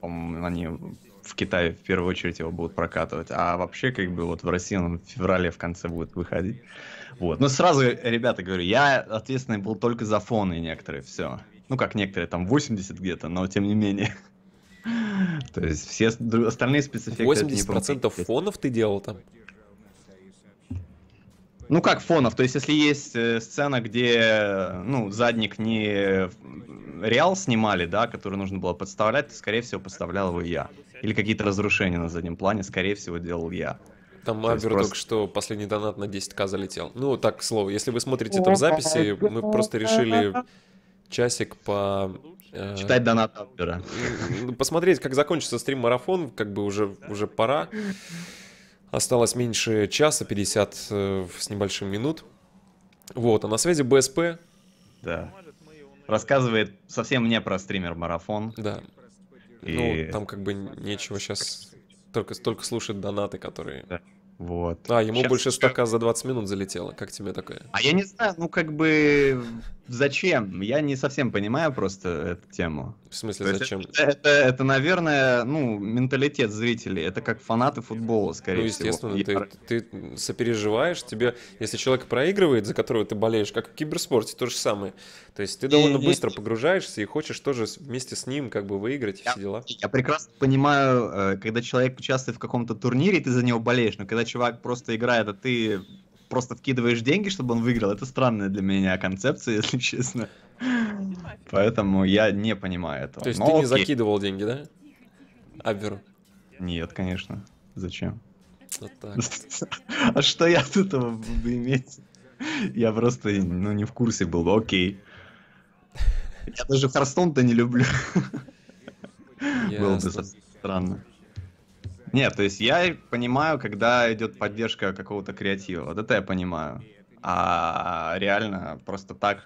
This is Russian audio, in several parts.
по-моему, они в Китае в первую очередь его будут прокатывать, а вообще как бы вот в России он в феврале в конце будет выходить. Вот. Но ну, сразу, ребята, говорю, я ответственный был только за фоны некоторые, все. Ну как некоторые, там 80 где-то, но тем не менее. То есть все остальные спецэффекты... 80% фонов ты делал там? Ну как фонов, то есть если есть э, сцена, где ну задник не Реал снимали, да, который нужно было подставлять, то, скорее всего, подставлял его я. Или какие-то разрушения на заднем плане, скорее всего, делал я. Там то Абер просто... только что последний донат на 10к залетел. Ну, так, к слову, если вы смотрите там записи, мы просто решили часик по... Э, Читать донат Абера. Посмотреть, как закончится стрим-марафон, как бы уже, уже пора. Осталось меньше часа, 50 э, с небольшим минут. Вот, а на связи БСП. Да. Рассказывает совсем не про стример-марафон. Да. И... Ну, там как бы нечего сейчас... Только, только слушать донаты, которые... Да. Вот. А, ему Сейчас больше 100 за 20 минут залетело. Как тебе такое? А я не знаю, ну как бы зачем? Я не совсем понимаю просто эту тему. В смысле, То зачем? Это, это, это, наверное, ну, менталитет зрителей. Это как фанаты футбола, скорее ну, всего. Ну, естественно, всего. Ты, ты сопереживаешь. Тебе, если человек проигрывает, за которого ты болеешь, как в киберспорте, то же самое. То есть ты довольно и, быстро и... погружаешься и хочешь тоже вместе с ним как бы выиграть и все дела. Я прекрасно понимаю, э, когда человек участвует в каком-то турнире, ты за него болеешь, но когда чувак просто играет, а ты просто вкидываешь деньги, чтобы он выиграл, это странная для меня концепция, если честно. Поэтому я не понимаю этого. То есть Но ты окей. не закидывал деньги, да? Абверу? Нет, конечно. Зачем? Вот так. А что я от этого буду иметь? Я просто, ну, не в курсе был. Окей. Я даже Харстон-то не люблю. Было бы странно. Нет, то есть я понимаю, когда идет поддержка какого-то креатива. Вот это я понимаю. А реально просто так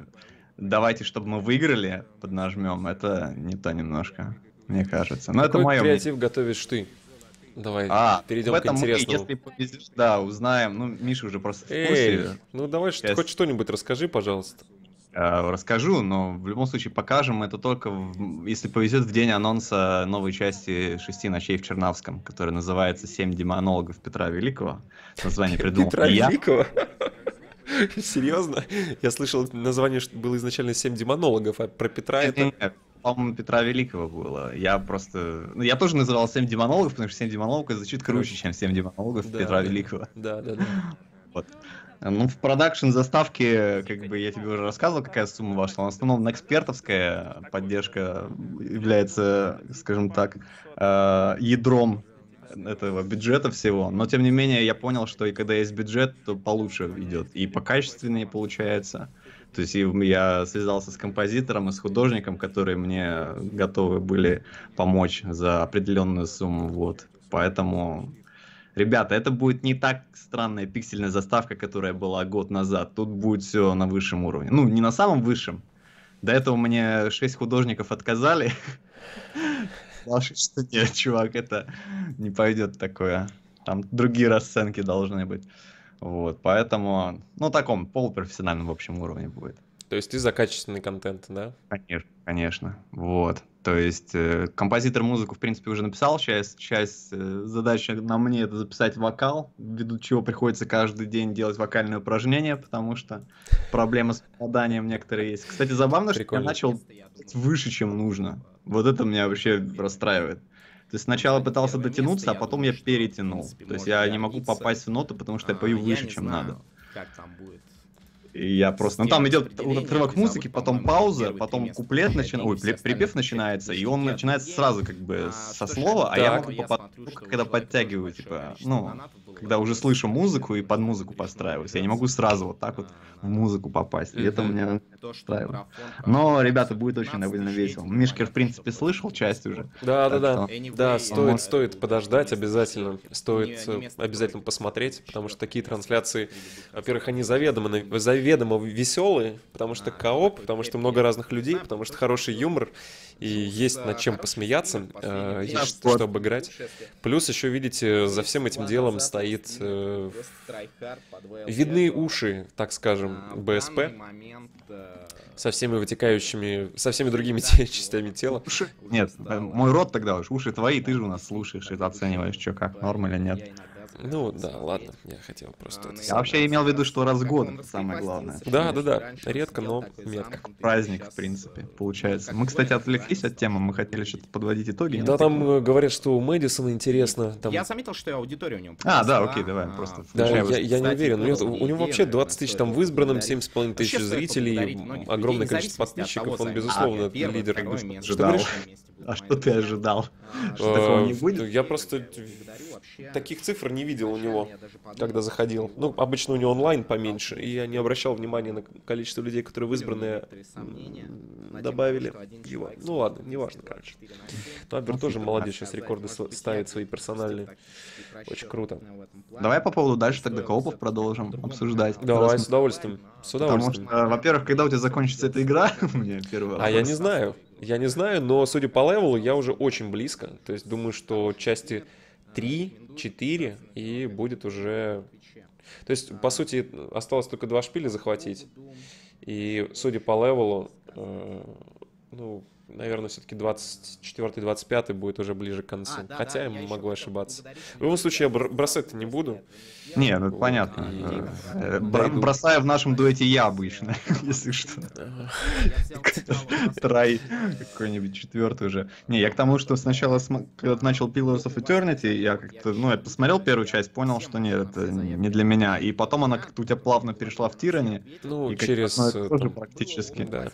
давайте, чтобы мы выиграли, поднажмем, это не то немножко, мне кажется. Но Какой это мое креатив мнение. готовишь ты? Давай, а, перейдем в этом к интересному. если повезешь, да, узнаем. Ну, Миша уже просто в курсе. Эй, ну давай, хоть что-нибудь расскажи, пожалуйста. Э, расскажу, но в любом случае покажем это только, в, если повезет, в день анонса новой части «Шести ночей в Чернавском», которая называется «Семь демонологов Петра Великого». Название придумал Петра я. Великого? Серьезно? Я слышал, название было изначально «Семь демонологов», а про Петра нет, это... по-моему, Петра Великого было. Я просто... Ну, я тоже называл «Семь демонологов», потому что «Семь демонологов» звучит круче, чем «Семь демонологов Петра Великого». Да, да, да. Вот. Ну, в продакшн заставки, как бы я тебе уже рассказывал, какая сумма вошла. В основном на экспертовская поддержка является, скажем так, э, ядром этого бюджета всего. Но тем не менее, я понял, что и когда есть бюджет, то получше идет. И покачественнее получается. То есть я связался с композитором и с художником, которые мне готовы были помочь за определенную сумму. Вот. Поэтому Ребята, это будет не так странная пиксельная заставка, которая была год назад. Тут будет все на высшем уровне. Ну, не на самом высшем. До этого мне шесть художников отказали. Сказали, что нет, чувак, это не пойдет такое. Там другие расценки должны быть. Вот, поэтому, ну, таком полупрофессиональном, в общем, уровне будет. То есть ты за качественный контент, да? Конечно, конечно. Вот. То есть э, композитор музыку, в принципе, уже написал. часть часть э, задачи на мне это записать вокал, ввиду чего приходится каждый день делать вокальные упражнения, потому что проблемы с попаданием некоторые есть. Кстати, забавно, Прикольно. что я начал выше, чем нужно. Вот это меня вообще расстраивает. То есть сначала пытался дотянуться, а потом я перетянул. То есть я не могу попасть в ноту, потому что я а, пою выше, чем надо. Как там будет я просто... Ну, там идет отрывок музыки, потом пауза, потом куплет начинается... Ой, припев начинается, и он начинается сразу как бы а, со слова, а я как бы ну, ну, когда подтягиваю, типа, ну, когда уже слышу музыку и под музыку подстраиваюсь. Я не могу сразу вот так вот в музыку попасть. И это меня устраивает. Но, ребята, будет очень довольно весело. Мишкер, в принципе, слышал часть уже. Да, да, да. Да, э, стоит, стоит э, подождать обязательно. Стоит э, обязательно посмотреть, потому что такие трансляции, во-первых, они заведомо, заведомо веселые, потому что а, кооп, потому что много разных людей, потому что хороший юмор и есть над чем посмеяться, э, есть что обыграть. Плюс еще, видите, за всем этим делом стоит э, видны уши, так скажем, а, БСП э, со всеми э, вытекающими, со всеми другими частями тела. Уши? Нет, мой рот тогда уж, уши твои, ты же у нас слушаешь и оцениваешь, что как, норм или нет. Ну да, ладно, я хотел просто... Ну, я вообще имел в виду, что раз в год, самое главное. Да, да, да, редко, но метко. Праздник, в принципе, э, получается. Мы, кстати, отвлеклись от темы, мы хотели что-то подводить итоги. Да, там э, говорят, что у Мэдисона интересно. Там... Я заметил, что аудитория у него. А, да, окей, давай, а, просто. Да, я, я не уверен, у него вообще 20 тысяч там в избранном, 7,5 тысяч зрителей, огромное количество подписчиков, он, безусловно, лидер. Что А что ты ожидал? А, что такого э, не будет? Я просто таких цифр не видел у него, когда заходил. Ну, обычно у него онлайн поменьше, и я не обращал внимания на количество людей, которые в избранные добавили его. Ну ладно, неважно, короче. Ну, Абер тоже молодец, сейчас рекорды ставит свои персональные. Очень круто. Давай по поводу дальше тогда коопов продолжим обсуждать. Давай, с удовольствием. С удовольствием. Потому что, во-первых, когда у тебя закончится эта игра, мне первый вопрос. А я не знаю. Я не знаю, но судя по левелу, я уже очень близко. То есть думаю, что части 3, 4, и будет уже... То есть, по сути, осталось только два шпиля захватить. И, судя по левелу, э, ну, наверное, все-таки 24-25 будет уже ближе к концу. А, да, Хотя да, я могу ошибаться. В любом случае, я бросать-то не буду. Не, ну понятно. Э, э, Бро бросаю в нашем дуэте я обычно, если что. Трай какой-нибудь четвертый уже. Не, я к тому, что сначала, когда начал Pillars of Eternity, я как-то, ну, я посмотрел первую часть, понял, что нет, это не для меня. И потом она как-то у тебя плавно перешла в Тиране. Ну, через... Э, тоже практически. Да.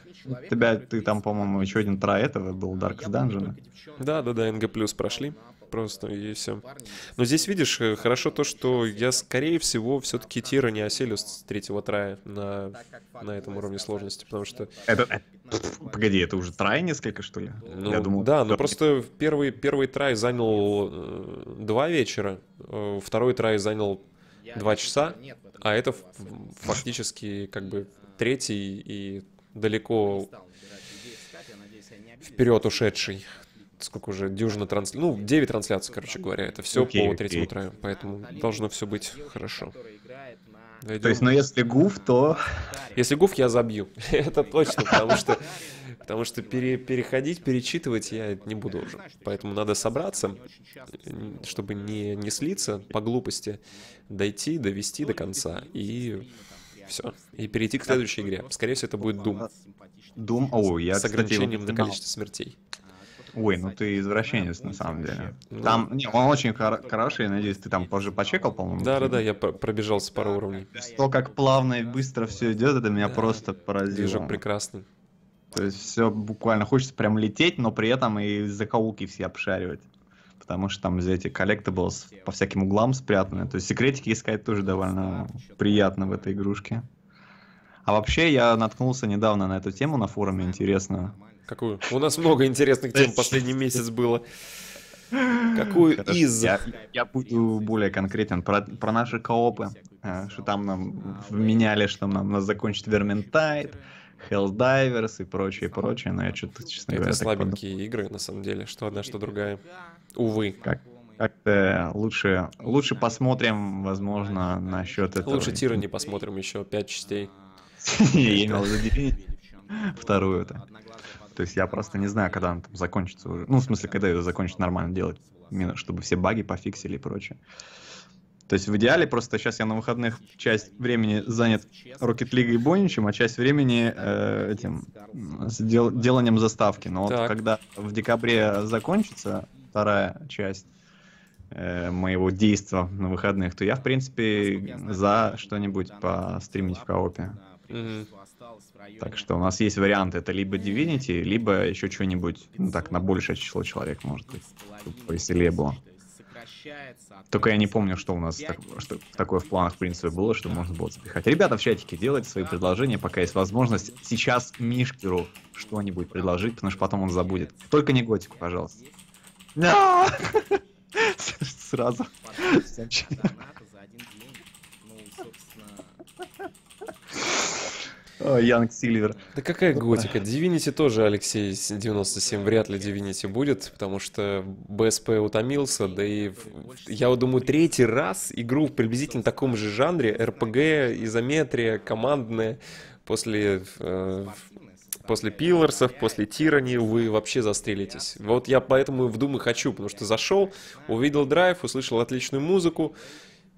Тебя, ты там, по-моему, еще один трай этого был Darkest Dungeon. Да, да, да, NG+, прошли просто, и все. Но здесь, видишь, э, хорошо то, что я, скорее всего, все-таки Тира не оселю с третьего трая на, на этом уровне сложности, потому что... Это... Э, погоди, это уже трай несколько, что ли? Ну, я думал, да, но просто первый, первый трай занял э, два вечера, второй трай занял два часа, а это фактически как бы третий и далеко вперед ушедший сколько уже, дюжина трансляций, ну, 9 трансляций, короче говоря, это все okay, по третьему okay. краю, поэтому должно все быть хорошо. Дойдем. То есть, но если гуф, то... Если гуф, я забью, это точно, потому что... Потому что пере, переходить, перечитывать я не буду уже. Поэтому надо собраться, чтобы не, не слиться по глупости, дойти, довести до конца и все. И перейти к следующей игре. Скорее всего, это будет Doom. Doom, о, я, С ограничением кстати, на количество смертей. Ой, ну ты извращенец на самом деле. Там, не, он очень хор- хороший, надеюсь, ты там позже почекал, по-моему. Да, да, да, я пробежался пару уровней. То, как плавно и быстро все идет, это меня да. просто поразило. Движок прекрасный. То есть все буквально хочется прям лететь, но при этом и закоулки все обшаривать. Потому что там эти коллектаблс по всяким углам спрятаны. То есть секретики искать тоже довольно приятно в этой игрушке. А вообще я наткнулся недавно на эту тему на форуме интересно. Какую? У нас много интересных тем последний месяц было. Какую из? Я, я буду более конкретен про, про наши коопы, э, что там нам вменяли, что нам надо закончить Верментайт, Helldivers и прочее, прочее, но я что-то, честно Это говоря... слабенькие подумал. игры, на самом деле, что одна, что другая. Увы. Как, как-то э, лучше, лучше посмотрим, возможно, насчет этого. Лучше Тира не посмотрим еще пять частей. Я имел в вторую-то. То есть я просто не знаю, когда она там закончится уже. Ну, в смысле, когда ее закончат нормально делать, чтобы все баги пофиксили и прочее. То есть в идеале просто сейчас я на выходных часть времени занят Rocket League и Боничем, а часть времени э, этим с дел, деланием заставки. Но так. вот когда в декабре закончится вторая часть э, моего действа на выходных, то я в принципе за что-нибудь постримить в коопе. mm так что у нас есть варианты, это либо Divinity, либо еще что-нибудь, ну так, на большее число человек, может быть, повеселее было. Только я не помню, что у нас так, что такое в планах, в принципе, было, что можно было запихать. Ребята в чатике, делайте свои предложения, пока есть возможность. Сейчас Мишкеру что-нибудь предложить, потому что потом он забудет. Только не готику, пожалуйста. Сразу. Янг Сильвер. Да какая готика? Дивинити тоже, Алексей, 97 вряд ли Дивинити будет, потому что БСП утомился, да и, я вот думаю, третий раз игру в приблизительно таком же жанре, РПГ, изометрия, командная, после э, после пилорсов, после тирани вы вообще застрелитесь. Вот я поэтому в Думы хочу, потому что зашел, увидел драйв, услышал отличную музыку,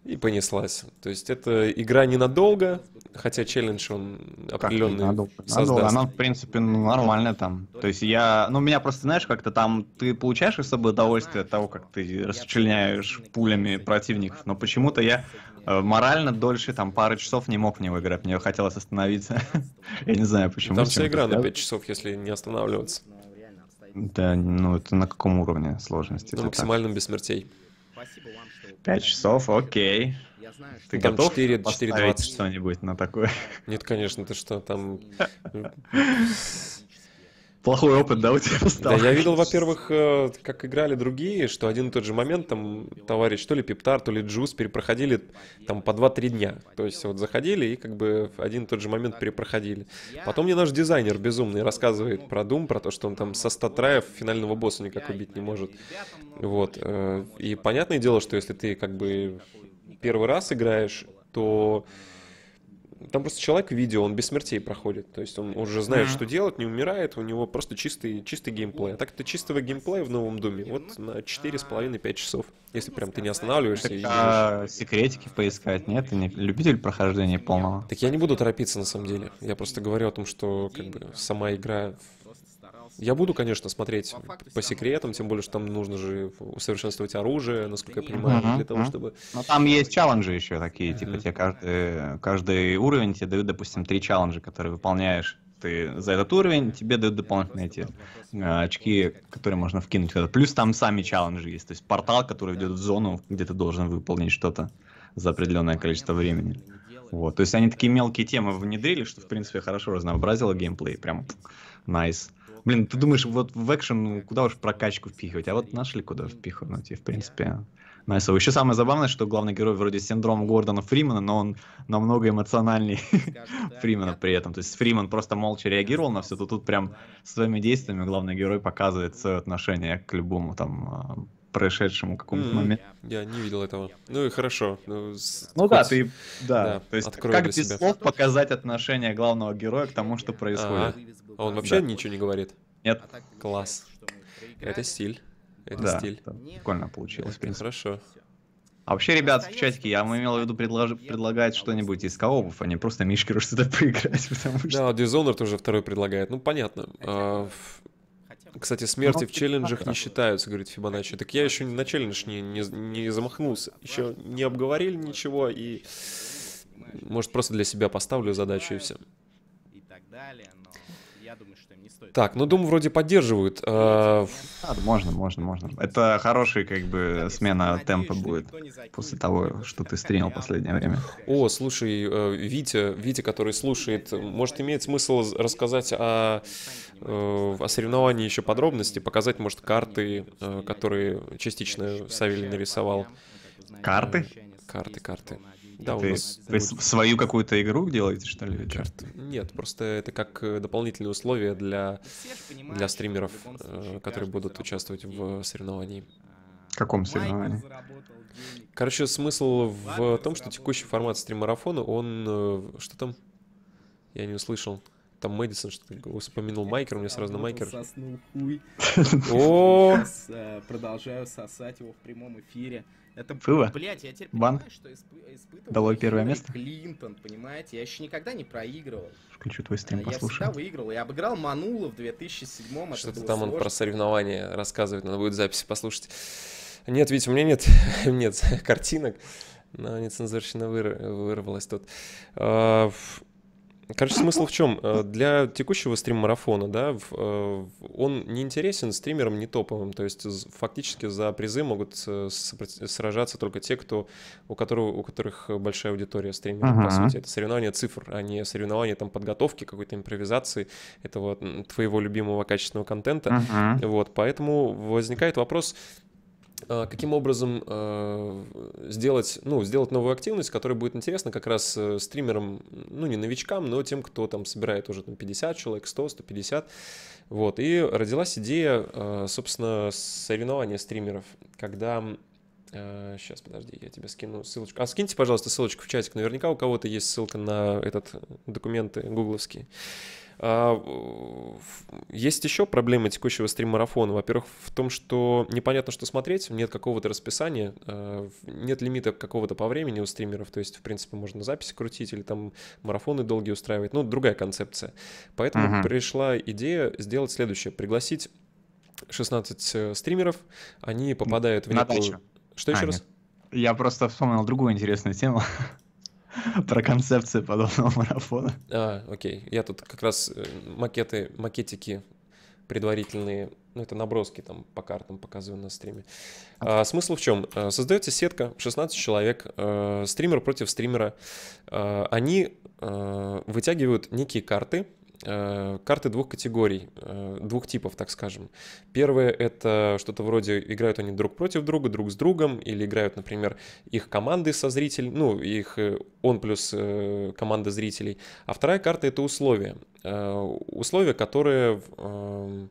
и понеслась. То есть это игра ненадолго, хотя челлендж он определенный создаст. Она, в принципе, нормальная там. То есть я... Ну, меня просто, знаешь, как-то там... Ты получаешь из собой удовольствие от того, как ты расчленяешь пулями противников, но почему-то я э, морально дольше там пары часов не мог в него играть. Мне хотелось остановиться. я не знаю, почему. Там вся игра на 5 часов, если не останавливаться. Да, ну это на каком уровне сложности? На максимальном без смертей. Спасибо вам, что... Пять часов, окей. Я знаю, что... Ты там готов 4, 4 поставить что-нибудь на такое? Нет, конечно, ты что, там... Плохой опыт, да, у тебя стал? Да, я видел, во-первых, э, как играли другие, что один и тот же момент, там, товарищ, то ли Пептар, то ли Джуз перепроходили там по 2-3 дня. То есть вот заходили и как бы один и тот же момент перепроходили. Потом мне наш дизайнер безумный рассказывает про дум, про то, что он там со 100 траев финального босса никак убить не может. Вот. Э, и понятное дело, что если ты как бы первый раз играешь, то там просто человек видео, он без смертей проходит. То есть он уже знает, mm-hmm. что делать, не умирает, у него просто чистый, чистый геймплей. А так это чистого геймплея в новом Думе. вот на 4,5-5 часов. Если прям ты не останавливаешься. Так, и а секретики поискать, нет? Ты не любитель прохождения полного? Так я не буду торопиться на самом деле. Я просто говорю о том, что как бы сама игра я буду, конечно, смотреть по секретам, тем более, что там нужно же усовершенствовать оружие, насколько я понимаю, uh-huh, для того, uh-huh. чтобы... Но ну, там есть челленджи еще такие, uh-huh. типа тебе каждый, каждый уровень тебе дают, допустим, три челленджа, которые выполняешь ты за этот уровень, тебе дают дополнительные эти а, очки, которые можно вкинуть. Плюс там сами челленджи есть, то есть портал, который ведет в зону, где ты должен выполнить что-то за определенное количество времени. Вот, то есть они такие мелкие темы внедрили, что, в принципе, хорошо разнообразило геймплей, прям найс. Nice. Блин, ты думаешь, вот в экшен, ну, куда уж прокачку впихивать, а вот нашли куда впихнуть, и, в принципе, Найсово. Nice. А Еще самое забавное, что главный герой вроде синдром Гордона Фримена, но он намного эмоциональнее Фримена при этом. То есть Фриман просто молча реагировал на все, то тут прям своими действиями главный герой показывает свое отношение к любому там а, прошедшему какому-то mm-hmm. моменту. Я не видел этого. Ну и хорошо. Ну, ну да, ты, да, да, то есть как без себя. слов показать отношение главного героя к тому, что а, происходит. А-а-а. А он вообще да. ничего не говорит? Нет. Класс. Это стиль. Это да, стиль. Это прикольно получилось. Это хорошо. А вообще, ребят, в чатике, я имел в виду предлож... предлагать что-нибудь из коопов, а не просто мишки что-то поиграть, потому что... Да, Dishonored тоже второй предлагает, ну понятно. А, кстати, смерти Но в челленджах не считаются, говорит Фибоначчи. Так я еще на челлендж не, не, не замахнулся. Еще не обговорили ничего и... Может, просто для себя поставлю задачу и все. И так далее. Так, ну Doom вроде поддерживают. А, можно, можно, можно. Это хорошая как бы смена темпа будет после того, что ты стримил последнее время. О, слушай, э, Витя, Витя, который слушает, может имеет смысл рассказать о, э, о соревновании еще подробности, показать, может, карты, которые частично Савелий нарисовал. Ну, карты? Карты, карты. Да, у Ты свою какую-то игру делаете, что ли? Черт. Нет, просто это как э, дополнительные условия для, ну, для стримеров, э, которые будут участвовать в э, соревновании. А, каком соревновании? Короче, смысл в том, что текущий формат стримарафона, он... Что там? Я не услышал. Там Мэдисон что-то упомянул Майкер, у меня сразу на Майкер. Соснул Продолжаю сосать его в прямом эфире. Это было. Блять, я теперь Бан. понимаю, что исп... испытывал. Дало первое место. Клинтон, понимаете? Я еще никогда не проигрывал. Включу твой стрим, э, послушаю. Я всегда выиграл. Я обыграл Манула в 2007 Что-то там сложно. он про соревнования рассказывает. Надо будет записи послушать. Нет, Витя, у меня нет, нет картинок. Но нецензурщина выр... вырвалась тут. А, Короче, смысл в чем? Э, для текущего стрим-марафона, да, э, он не интересен стримерам не топовым. То есть фактически за призы могут э, сражаться только те, кто, у, которого, у которых большая аудитория стримеров, uh-huh. по сути. Это соревнование цифр, а не соревнование там подготовки, какой-то импровизации этого твоего любимого качественного контента. Uh-huh. Вот, поэтому возникает вопрос, а, каким образом а, сделать, ну, сделать новую активность, которая будет интересна как раз э, стримерам, ну, не новичкам, но тем, кто там собирает уже там, 50 человек, 100, 150. Вот, и родилась идея, а, собственно, соревнования стримеров, когда Сейчас, подожди, я тебе скину ссылочку. А скиньте, пожалуйста, ссылочку в чатик. Наверняка у кого-то есть ссылка на этот э, документы гугловский. А, есть еще проблема текущего стрим-марафона. Во-первых, в том, что непонятно, что смотреть, нет какого-то расписания, а, нет лимита какого-то по времени у стримеров, то есть, в принципе, можно записи крутить или там марафоны долгие устраивать, ну, другая концепция. Поэтому uh-huh. пришла идея сделать следующее, пригласить 16 э, стримеров, они попадают в... На некую... дачу. Что а, еще нет. раз? Я просто вспомнил другую интересную тему. про концепцию подобного марафона. А, окей. Я тут как раз э, макеты, макетики предварительные, ну это наброски там по картам показываю на стриме. А, смысл в чем? Э, создается сетка, 16 человек, э, стример против стримера. Э, они э, вытягивают некие карты, Э, карты двух категорий, э, двух типов, так скажем. Первое — это что-то вроде играют они друг против друга, друг с другом, или играют, например, их команды со зрителем, ну, их э, он плюс команда зрителей. А вторая карта — это условия. Условия, которые эм,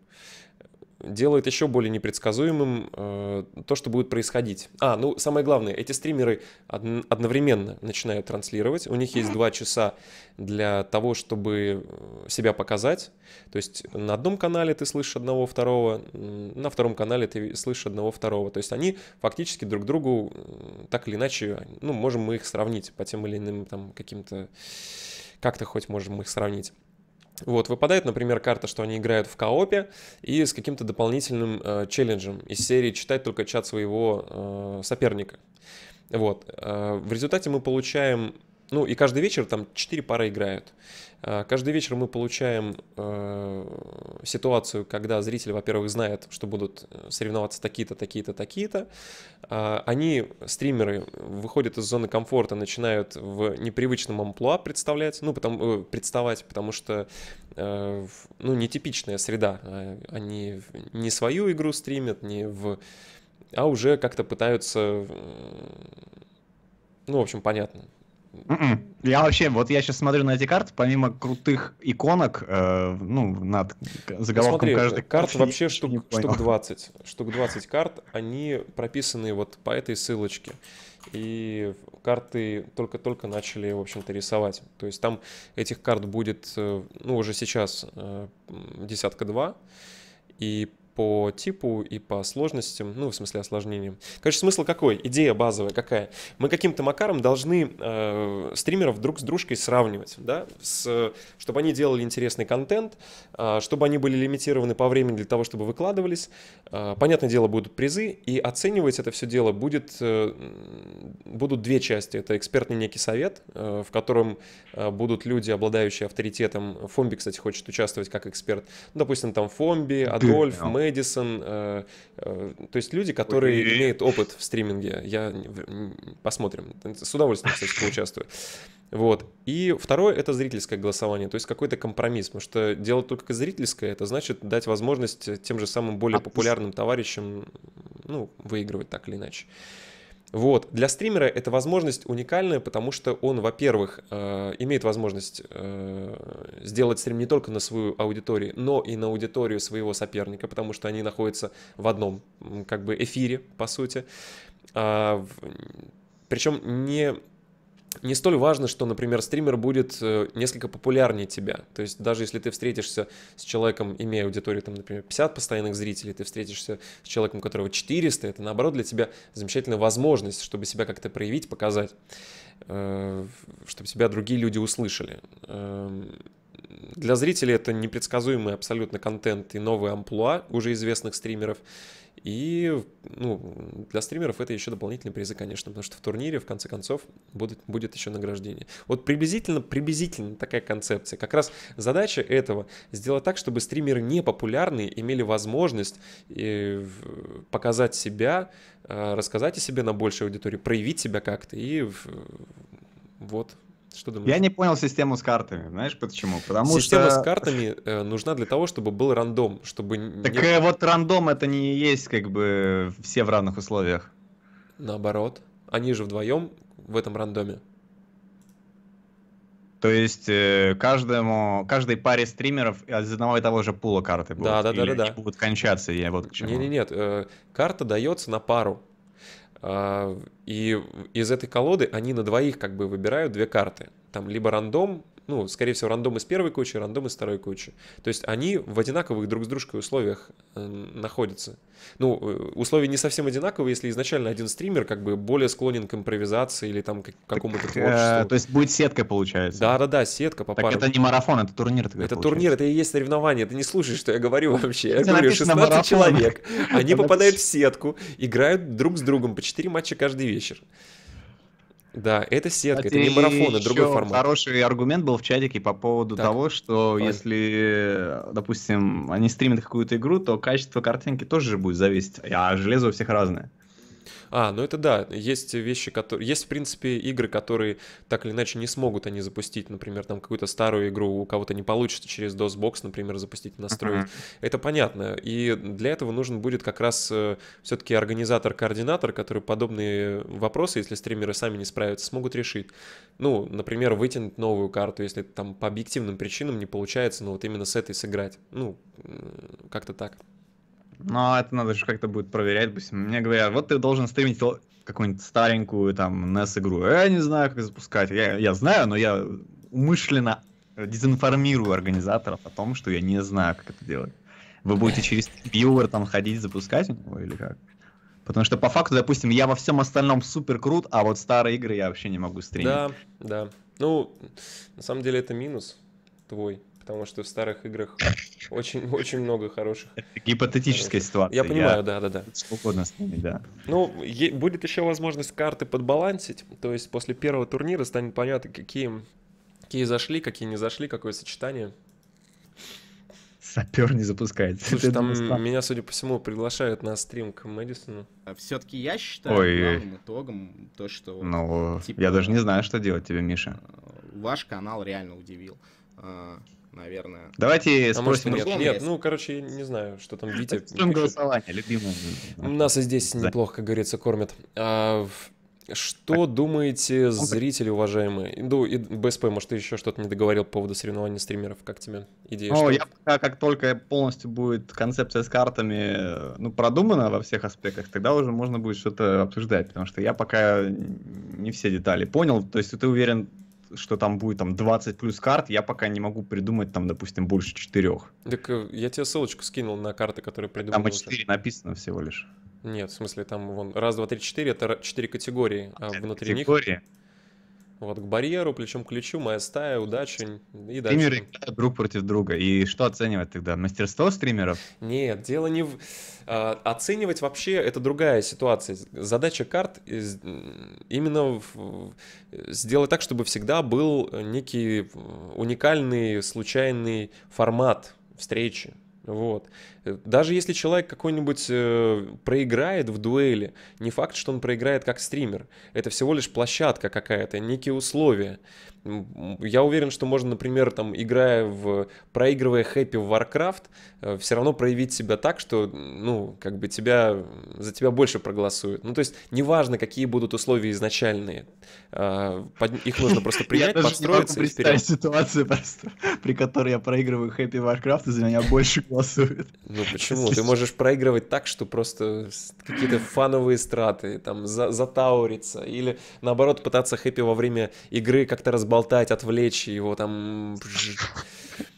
делает еще более непредсказуемым э, то, что будет происходить. А, ну самое главное, эти стримеры од- одновременно начинают транслировать, у них есть два часа для того, чтобы э, себя показать. То есть на одном канале ты слышишь одного, второго, на втором канале ты слышишь одного, второго. То есть они фактически друг другу э, так или иначе, ну, можем мы их сравнить по тем или иным там каким-то, как-то хоть можем мы их сравнить. Вот, выпадает, например, карта, что они играют в коопе и с каким-то дополнительным э, челленджем из серии читать только чат своего э, соперника. Вот. Э, в результате мы получаем ну и каждый вечер там 4 пары играют. А, каждый вечер мы получаем э, ситуацию, когда зритель, во-первых, знает, что будут э, соревноваться такие-то, такие-то, такие-то. Э, они, стримеры, выходят из зоны комфорта, начинают в непривычном амплуа представлять, ну, потому, э, представать, потому что, э, ну, нетипичная среда. А, они не свою игру стримят, не в... А уже как-то пытаются... Э, ну, в общем, понятно Mm-mm. М-м. Я вообще, вот я сейчас смотрю на эти карты, помимо крутых иконок, э, ну, над ну, заголовком Смотри, каждой карт кофе, вообще штук, штук 20. Штук 20 карт, они прописаны вот по этой ссылочке. И карты только-только начали, в общем-то, рисовать. То есть там этих карт будет, э, ну, уже сейчас э, десятка два. И по типу и по сложностям, ну, в смысле осложнениям. Короче, смысл какой? Идея базовая какая? Мы каким-то макаром должны э, стримеров друг с дружкой сравнивать, да, с, чтобы они делали интересный контент, э, чтобы они были лимитированы по времени для того, чтобы выкладывались. Э, понятное дело, будут призы, и оценивать это все дело будет, э, будут две части. Это экспертный некий совет, э, в котором э, будут люди, обладающие авторитетом. Фомби, кстати, хочет участвовать как эксперт. Ну, допустим, там Фомби, Адольф, мы Мэдисон, э, э, то есть люди, которые Ой, имеют опыт в стриминге. Я посмотрим, с удовольствием, кстати, поучаствую. Вот. И второе — это зрительское голосование, то есть какой-то компромисс, потому что дело только зрительское — это значит дать возможность тем же самым более а, популярным товарищам ну, выигрывать так или иначе. Вот. Для стримера эта возможность уникальная, потому что он, во-первых, э, имеет возможность э, сделать стрим не только на свою аудиторию, но и на аудиторию своего соперника, потому что они находятся в одном как бы эфире, по сути. А, Причем не не столь важно, что, например, стример будет э, несколько популярнее тебя. То есть даже если ты встретишься с человеком, имея аудиторию, там, например, 50 постоянных зрителей, ты встретишься с человеком, у которого 400, это, наоборот, для тебя замечательная возможность, чтобы себя как-то проявить, показать, э, чтобы себя другие люди услышали. Эм, для зрителей это непредсказуемый абсолютно контент и новые амплуа уже известных стримеров. И ну, для стримеров это еще дополнительный приз, конечно, потому что в турнире, в конце концов, будет, будет еще награждение. Вот приблизительно, приблизительно такая концепция. Как раз задача этого сделать так, чтобы стримеры непопулярные имели возможность э, показать себя, э, рассказать о себе на большей аудитории, проявить себя как-то и вот что думаешь? Я не понял систему с картами, знаешь почему? Потому Система что... с картами э, нужна для того, чтобы был рандом, чтобы... Так не... э, вот рандом это не есть как бы все в равных условиях. Наоборот, они же вдвоем в этом рандоме. То есть э, каждому, каждой паре стримеров из одного и того же пула карты будут? Да, да, да, да, да. будут кончаться, я вот к чему. Не, не, нет, э, карта дается на пару. А, и из этой колоды они на двоих как бы выбирают две карты. Там либо рандом, ну, скорее всего, рандом из первой кучи, рандом из второй кучи. То есть они в одинаковых друг с дружкой условиях э, находятся. Ну, э, условия не совсем одинаковые, если изначально один стример как бы более склонен к импровизации или там к какому-то э, творчеству. Э, то есть будет сетка, получается. Да-да-да, сетка по Так это не марафон, это турнир. это получается. турнир, это и есть соревнование. Ты не слушай, что я говорю вообще. Я говорю, 16 человек. Они попадают в сетку, играют друг с другом по 4 матча каждый вечер. Да, это сетка, Кстати, это не марафон, это другой формат. Хороший аргумент был в чатике по поводу так. того, что Давай. если, допустим, они стримят какую-то игру, то качество картинки тоже будет зависеть, а железо у всех разное. А, ну это да, есть вещи, которые... Есть, в принципе, игры, которые так или иначе не смогут они запустить. Например, там какую-то старую игру у кого-то не получится через DOSBox, например, запустить, настроить. Uh-huh. Это понятно. И для этого нужен будет как раз э, все-таки организатор-координатор, который подобные вопросы, если стримеры сами не справятся, смогут решить. Ну, например, вытянуть новую карту, если там по объективным причинам не получается, но вот именно с этой сыграть. Ну, как-то так. Но ну, а это надо же как-то будет проверять. Пусть мне говорят, вот ты должен стримить какую-нибудь старенькую там NES игру. Э, я не знаю, как запускать. Я, я знаю, но я умышленно дезинформирую организаторов о том, что я не знаю, как это делать. Вы будете через Пьювер там ходить, запускать у или как? Потому что по факту, допустим, я во всем остальном супер крут, а вот старые игры я вообще не могу стримить. Да, да. Ну, на самом деле это минус твой потому что в старых играх очень, очень много хороших. Это гипотетическая хороших. ситуация. Я понимаю, да-да-да. Угодно с ними, да. Ну, будет еще возможность карты подбалансить, то есть после первого турнира станет понятно, какие, какие зашли, какие не зашли, какое сочетание. Сапер не запускает. Слушай, там меня, судя по всему, приглашают на стрим к Мэдисону. А Все-таки я считаю Ой. главным итогом то, что... Ну, типа, я даже не знаю, что делать тебе, Миша. Э, ваш канал реально удивил. Э, наверное. Давайте а спросим. Может, нет, нет, ну, короче, я не знаю, что там Витя. Чем голосование, любимое. Нас и здесь неплохо, как говорится, кормят. А, что так. думаете, зрители, уважаемые? Ну, и БСП, может, ты еще что-то не договорил по поводу соревнований стримеров? Как тебе идея? Ну, я пока, как только полностью будет концепция с картами ну, продумана во всех аспектах, тогда уже можно будет что-то обсуждать, потому что я пока не все детали понял. То есть ты уверен что там будет там 20 плюс карт, я пока не могу придумать там, допустим, больше четырех. Так э, я тебе ссылочку скинул на карты, которые придумал. Там 4 написано всего лишь. Нет, в смысле, там вон раз, два, три, четыре, это четыре категории, а, а внутри категории? них... Вот к барьеру, плечом к плечу, моя стая, удача и дальше. Стримеры играют друг против друга. И что оценивать тогда? Мастерство стримеров? Нет, дело не в... А, оценивать вообще это другая ситуация. Задача карт именно в... сделать так, чтобы всегда был некий уникальный, случайный формат встречи. Вот. Даже если человек какой-нибудь э, проиграет в дуэли, не факт, что он проиграет как стример. Это всего лишь площадка какая-то, некие условия. Я уверен, что можно, например, там, играя в... проигрывая хэппи в Warcraft, э, все равно проявить себя так, что, ну, как бы тебя... за тебя больше проголосуют. Ну, то есть, неважно, какие будут условия изначальные. Э, под, их нужно просто принять, подстроиться и вперед. ситуацию, при которой я проигрываю хэппи Warcraft, и за меня больше голосуют. Ну почему? Ты можешь проигрывать так, что просто какие-то фановые страты, там, за затауриться, или наоборот пытаться хэппи во время игры как-то разболтать, отвлечь его, там...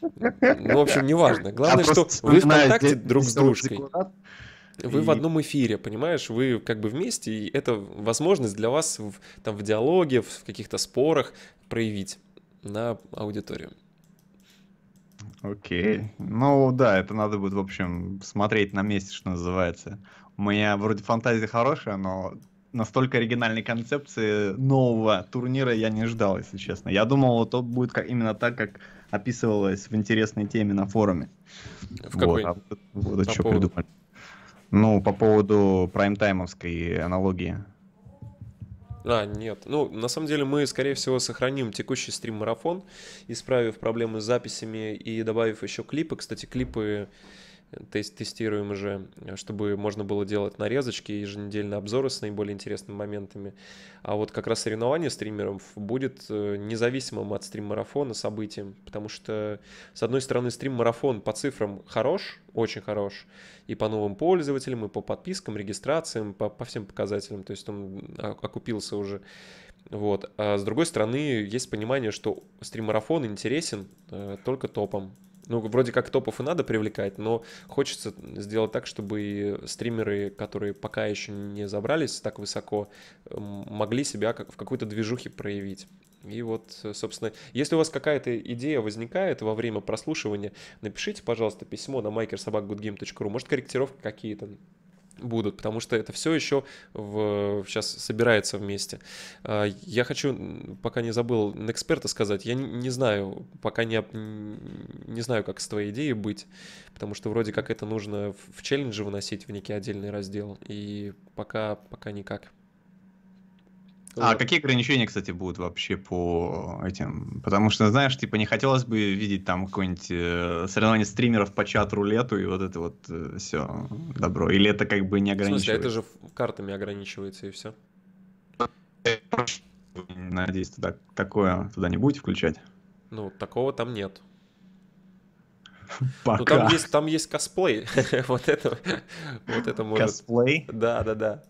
Ну, в общем, неважно. Главное, Я что вы в контакте друг с дружкой. Вы и... в одном эфире, понимаешь, вы как бы вместе, и это возможность для вас в, там в диалоге, в каких-то спорах проявить на аудиторию. Окей. Ну да, это надо будет, в общем, смотреть на месте, что называется. У меня вроде фантазия хорошая, но настолько оригинальной концепции нового турнира я не ждал, если честно. Я думал, то будет как, именно так, как описывалось в интересной теме на форуме. В какой? Вот, а, вот по что поводу? придумали. Ну, по поводу прайм-таймовской аналогии. А, нет. Ну, на самом деле мы, скорее всего, сохраним текущий стрим-марафон, исправив проблемы с записями и добавив еще клипы. Кстати, клипы тестируем уже, э, чтобы можно было делать нарезочки, еженедельные обзоры с наиболее интересными моментами. А вот как раз соревнование стримеров будет э, независимым от стрим-марафона событием, потому что, с одной стороны, стрим-марафон по цифрам хорош, очень хорош, и по новым пользователям, и по подпискам, регистрациям, по, по всем показателям, то есть он а, окупился уже. Вот. А с другой стороны, есть понимание, что стрим-марафон интересен э, только топом, ну, вроде как топов и надо привлекать, но хочется сделать так, чтобы и стримеры, которые пока еще не забрались так высоко, могли себя как в какой-то движухе проявить. И вот, собственно, если у вас какая-то идея возникает во время прослушивания, напишите, пожалуйста, письмо на makersobakgoodgame.ru. Может, корректировки какие-то будут, потому что это все еще в, сейчас собирается вместе. А, я хочу, пока не забыл, эксперта сказать, я не, не знаю, пока не, не знаю, как с твоей идеей быть, потому что вроде как это нужно в челленджи выносить в некий отдельный раздел, и пока, пока никак. А какие ограничения, кстати, будут вообще по этим? Потому что, знаешь, типа не хотелось бы видеть там какое-нибудь э, соревнование стримеров по чат-рулету и вот это вот э, все добро. Или это как бы не ограничивается? В это же картами ограничивается и все? Надеюсь, туда, такое туда не будете включать? Ну, такого там нет. Пока. Ну, там есть, там есть косплей. вот это, вот это может. Косплей? Да, да, да.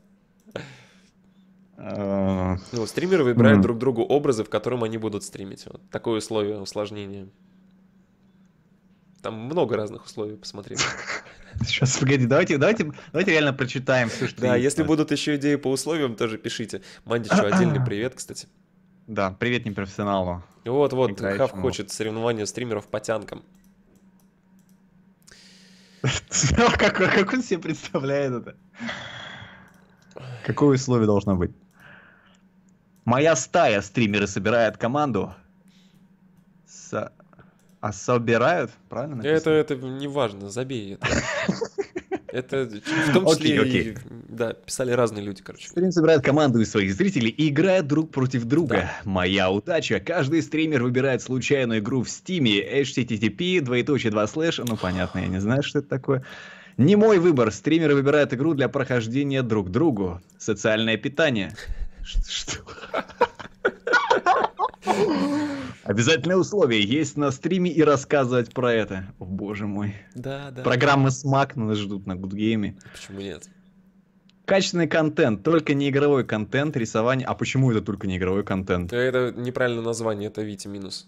Ну, стримеры выбирают mm. друг другу образы, в котором они будут стримить. Вот такое условие усложнение. Там много разных условий, посмотри. Сейчас, погоди, давайте, давайте, давайте реально прочитаем все, что Да, если будут еще идеи по условиям, тоже пишите. Мандичу отдельный привет, кстати. Да, привет непрофессионалу. Вот-вот, Хав хочет соревнования стримеров по тянкам. Как он себе представляет это? Какое условие должно быть? Моя стая стримеры собирает команду. С... А собирают? Правильно написано? Это, это неважно, важно, забей это. Это в том числе okay, okay. И, да, писали разные люди, короче. Стрим собирает команду из своих зрителей и играет друг против друга. Да. Моя удача. Каждый стример выбирает случайную игру в стиме. HTTP, двоеточие, два слэш. Ну, понятно, я не знаю, что это такое. Не мой выбор. Стримеры выбирают игру для прохождения друг другу. Социальное питание. Что? Обязательное условие есть на стриме и рассказывать про это. О, боже мой. Да, да. Программы с смак нас ждут на Гудгейме. Почему нет? Качественный контент, только не игровой контент, рисование. А почему это только не игровой контент? Это неправильное название, это Вити минус.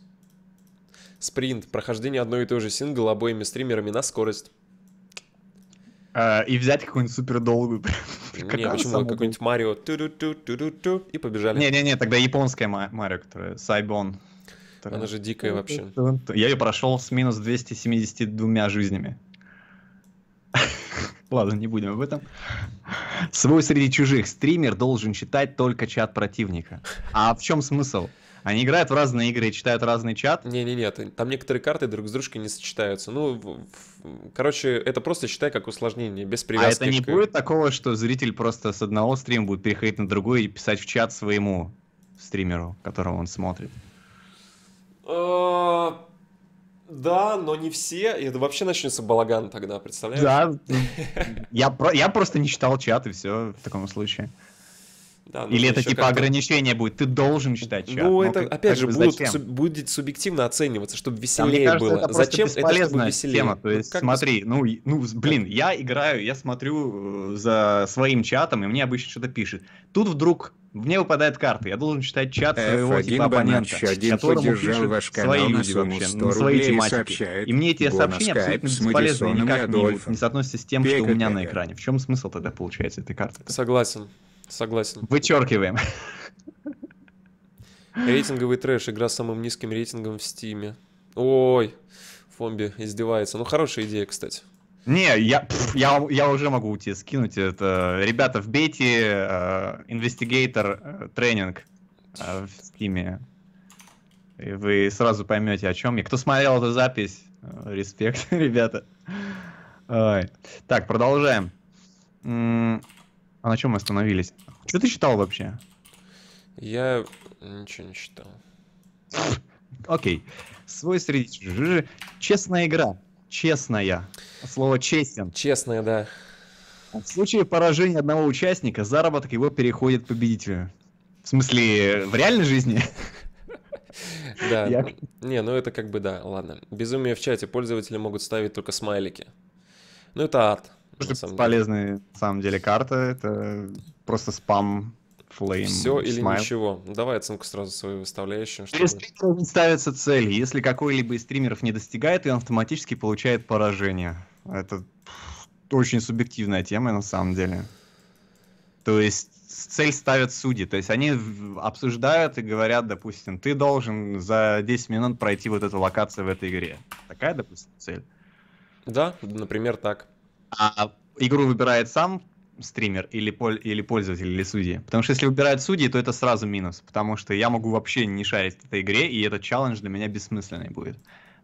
Спринт, прохождение одной и той же сингл обоими стримерами на скорость. А, и взять какую-нибудь супер долгую. Не, почему? Какой-нибудь Марио и побежали. Не-не-не, тогда японская Марио, которая Сайбон. Она же дикая вообще. Я ее прошел с минус 272 жизнями. Ладно, не будем об этом. Свой среди чужих стример должен читать только чат противника. А в чем смысл? Они играют в разные игры и читают разный чат? Не-не-не, там некоторые карты друг с дружкой не сочетаются. Ну, короче, это просто считай как усложнение, без а привязки. А это не к... будет такого, что зритель просто с одного стрима будет переходить на другой и писать в чат своему стримеру, которого он смотрит? А, да, но не все. И это вообще начнется балаган тогда, представляешь? Да. Я, про... я просто не читал чат, и все в таком случае. Да, ну, Или это типа ограничение будет, ты должен читать чат. Ну, ну, это, как, опять как же, будет су- будет субъективно оцениваться, чтобы веселее да, кажется, было. Это Зачем это, чтобы Тема. То ну, есть, как смотри, ну, ну, блин, я играю, я смотрю э, за своим чатом, и мне обычно что-то пишет. Тут вдруг мне выпадает карта, я должен читать чат э, своего типа абонента, которому пишут ваш канал свои люди вообще, на свои тематики. И мне эти сообщения абсолютно бесполезны, никак не, не соотносятся с тем, что у меня на экране. В чем смысл тогда получается этой карты? Согласен. Согласен. Вычеркиваем. Рейтинговый трэш, игра с самым низким рейтингом в Стиме. Ой, Фомби издевается. Ну, хорошая идея, кстати. Не, я, пф, я, я уже могу тебе скинуть это. Ребята, вбейте э, инвестигейтор э, тренинг э, в стиме. И вы сразу поймете, о чем я. Кто смотрел эту запись, э, респект, ребята. Ой. Так, продолжаем. А на чем мы остановились? Что ты читал вообще? Я ничего не читал. Окей. Свой среди... Честная игра. Честная. Слово честен. Честная, да. В случае поражения одного участника, заработок его переходит победителю. В смысле, в реальной жизни? Да. Не, ну это как бы да, ладно. Безумие в чате. Пользователи могут ставить только смайлики. Ну это ад на самом полезная, деле. на самом деле, карта. Это просто спам Flame. Все или смайл. ничего. Ну, давай оценку сразу свою выставляющим. Чтобы... Если ставятся цели, если какой-либо из стримеров не достигает, и он автоматически получает поражение. Это очень субъективная тема на самом деле. То есть цель ставят судьи. То есть они обсуждают и говорят, допустим, ты должен за 10 минут пройти вот эту локацию в этой игре. Такая, допустим, цель. Да, например, так. А игру выбирает сам стример или, или пользователь, или судьи. Потому что если выбирают судьи, то это сразу минус. Потому что я могу вообще не шарить в этой игре, и этот челлендж для меня бессмысленный будет.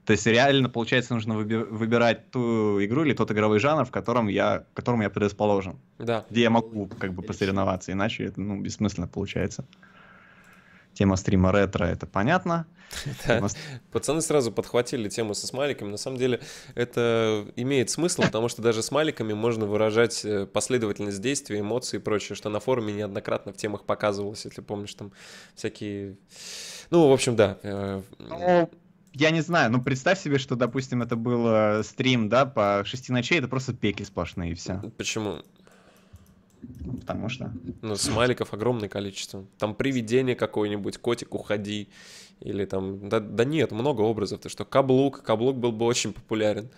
То есть реально, получается, нужно выбирать ту игру или тот игровой жанр, в котором я, которому я предрасположен. Да. Где я могу как бы посоревноваться, иначе это ну, бессмысленно получается. Тема стрима ретро, это понятно. Пацаны сразу подхватили тему со смайликами. На самом деле это имеет смысл, потому что даже смайликами можно выражать э, последовательность действий, эмоций и прочее, что на форуме неоднократно в темах показывалось, если помнишь, там всякие... Ну, в общем, да э, ну, я не знаю, Но ну, представь себе, что, допустим, это был э, стрим, да, по шести ночей, это просто пеки сплошные и все. Почему? потому что... Ну, смайликов огромное количество. Там привидение какое-нибудь, котик, уходи. Или там... Да, да нет, много образов. Ты что, каблук? Каблук был бы очень популярен.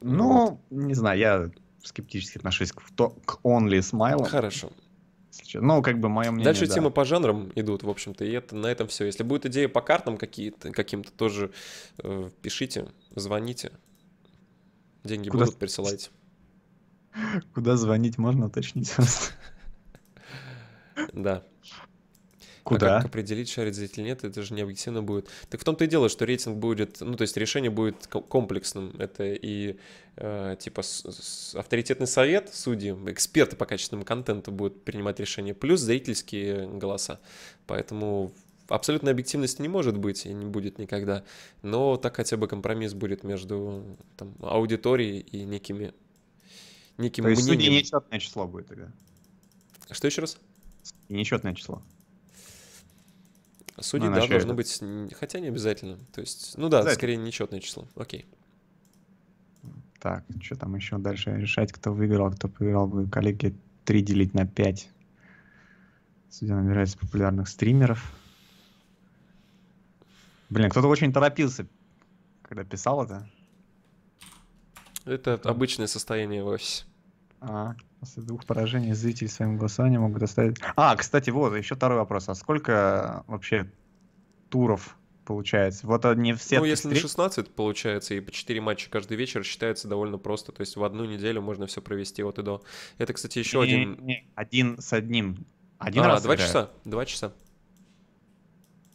Ну, вот. не знаю, я скептически отношусь к, то, к only смайлам. Хорошо. Ну, как бы мое мнение, Дальше да. темы по жанрам идут, в общем-то, и это, на этом все. Если будет идея по картам какие-то, каким-то тоже, э, пишите, звоните. Деньги Куда? будут, присылайте. Куда звонить, можно уточнить? Да. А Куда? А как определить, шарить зритель нет, это же не объективно будет. Так в том-то и дело, что рейтинг будет, ну, то есть решение будет комплексным. Это и, э, типа, с, с, авторитетный совет судьи, эксперты по качественному контенту будут принимать решение, плюс зрительские голоса. Поэтому абсолютной объективности не может быть и не будет никогда. Но так хотя бы компромисс будет между там, аудиторией и некими неким То есть мнением. судьи нечетное число будет тогда. Что еще раз? Нечетное число. А судьи, ну, да, должно это. быть, хотя не обязательно. То есть, ну да, скорее нечетное число. Окей. Так, что там еще дальше решать, кто выиграл, а кто проиграл бы коллеги 3 делить на 5. Судья набирается популярных стримеров. Блин, кто-то очень торопился, когда писал это. Это обычное состояние в офисе. А, после двух поражений зрители своим голосованием могут оставить... А, кстати, вот, еще второй вопрос. А сколько вообще туров получается? Вот они все... Ну, если на 16 получается, и по 4 матча каждый вечер считается довольно просто. То есть в одну неделю можно все провести Вот и до. Это, кстати, еще не, один... Не, один с одним. Один а, раз два часа. Два часа.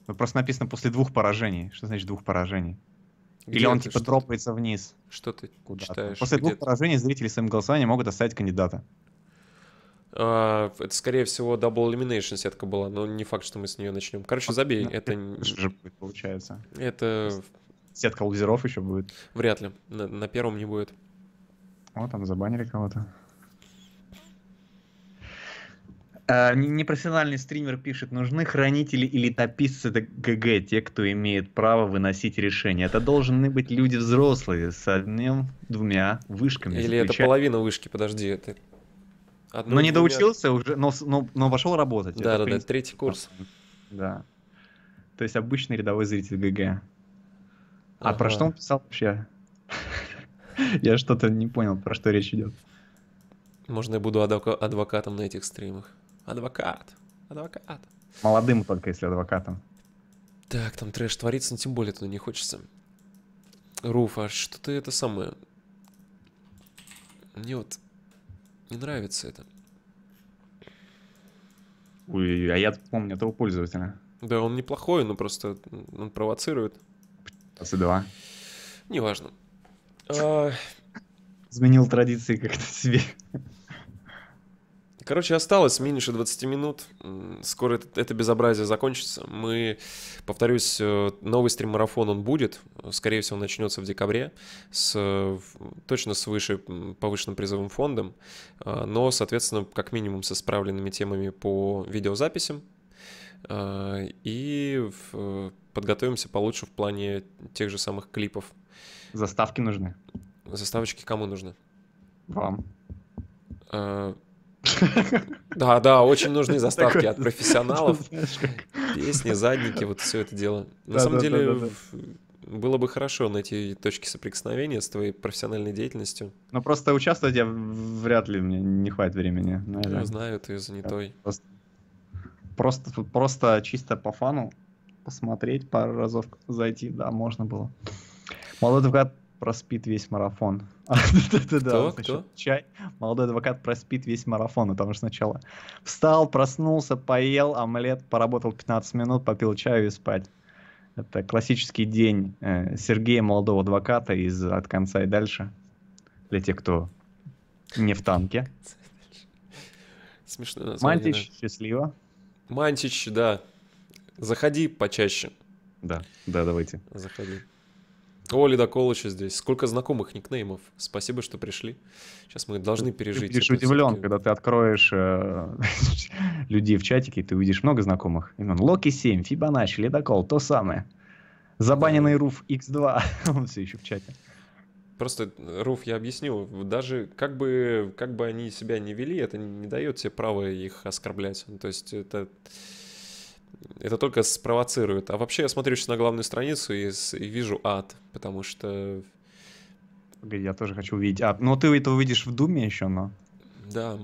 Ну, просто написано после двух поражений. Что значит двух поражений? Или он типа что дропается вниз. Что ты читаешь? После двух поражений зрители своим голосованием могут оставить кандидата. А, это, скорее всего, Double Elimination сетка была, но не факт, что мы с нее начнем. Короче, ну, забей, ну, это... получается. Это... Сетка лузеров еще будет. Вряд ли. На, на первом не будет. О, там забанили кого-то. А, непрофессиональный стример пишет, нужны хранители или тописцы ГГ, те, кто имеет право выносить решения. Это должны быть люди взрослые с одним, двумя вышками. Или это половина вышки, подожди, это... Одну, но ну, не доучился уже, но, но, но вошел работать. Да, это, да, принципе, да, третий курс. Да. То есть обычный рядовой зритель ГГ. А ага. про что он писал вообще? Я что-то не понял, про что речь идет. Можно я буду адвокатом на этих стримах. Адвокат. Адвокат. Молодым только, если адвокатом. Так, там трэш творится, но тем более туда не хочется. Руф, а что ты это самое... Мне вот не нравится это. Ой, а я помню этого пользователя. Да, он неплохой, но просто он провоцирует. C2. Неважно. Изменил традиции как-то себе. Короче, осталось меньше 20 минут. Скоро это, это безобразие закончится. Мы, повторюсь, э, новый стрим-марафон он будет. Скорее всего, он начнется в декабре. С, э, точно с выше повышенным призовым фондом. Э, но, соответственно, как минимум с исправленными темами по видеозаписям. И подготовимся получше в плане тех же самых клипов. Заставки нужны. Заставочки кому нужны? Вам. Да, да, очень нужны заставки от профессионалов. Песни, задники, вот все это дело. На самом деле, было бы хорошо найти точки соприкосновения с твоей профессиональной деятельностью. Но просто участвовать я вряд ли, мне не хватит времени. Я знаю, ты занятой. Просто, просто, чисто по фану посмотреть пару разов, зайти, да, можно было. Молодой адвокат проспит весь марафон. А, кто? Чай. Молодой адвокат проспит весь марафон, потому что сначала встал, проснулся, поел омлет, поработал 15 минут, попил чаю и спать. Это классический день э, Сергея, молодого адвоката из «От конца и дальше». Для тех, кто не в танке. Смешно Мантич, счастливо. Мантич, да. Заходи почаще. Да, да, давайте. Заходи. О, Ледокол еще здесь. Сколько знакомых никнеймов. Спасибо, что пришли. Сейчас мы должны пережить. Ты будешь удивлен, все-таки. когда ты откроешь э, людей в чатике, ты увидишь много знакомых. Имен Локи 7, Фибоначчи, Ледокол, то самое. Забаненный Руф X2. Он все еще в чате. Просто, э, Руф, я объясню, даже как бы, как бы они себя не вели, это не дает тебе права их оскорблять. То есть это это только спровоцирует. А вообще я смотрю сейчас на главную страницу и, и вижу ад, потому что... Погоди, я тоже хочу увидеть ад. Но ну, ты это увидишь в Думе еще, но... Да.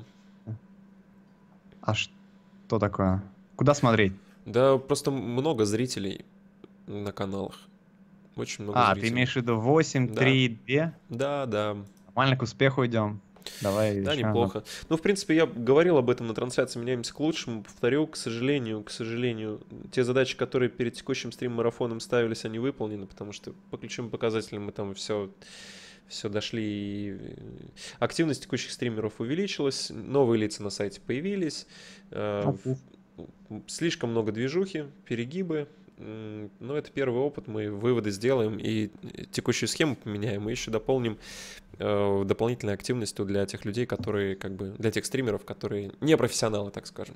А что такое? Куда смотреть? Да, просто много зрителей на каналах. Очень много а, зрителей. А, ты имеешь в виду 8, да. 3, 2? Да, да. Нормально к успеху идем. Давай. Да, неплохо. Ну, в принципе, я говорил об этом на трансляции «Меняемся к лучшему». Повторю, к сожалению, к сожалению, те задачи, которые перед текущим стрим-марафоном ставились, они выполнены, потому что по ключевым показателям мы там все все дошли, и э, активность текущих стримеров увеличилась, новые лица на сайте появились, э, слишком много движухи, перегибы, ну, это первый опыт, мы выводы сделаем и э, текущую схему поменяем, мы еще дополним э, дополнительной активностью для тех людей, которые, как бы, для тех стримеров, которые не профессионалы, так скажем.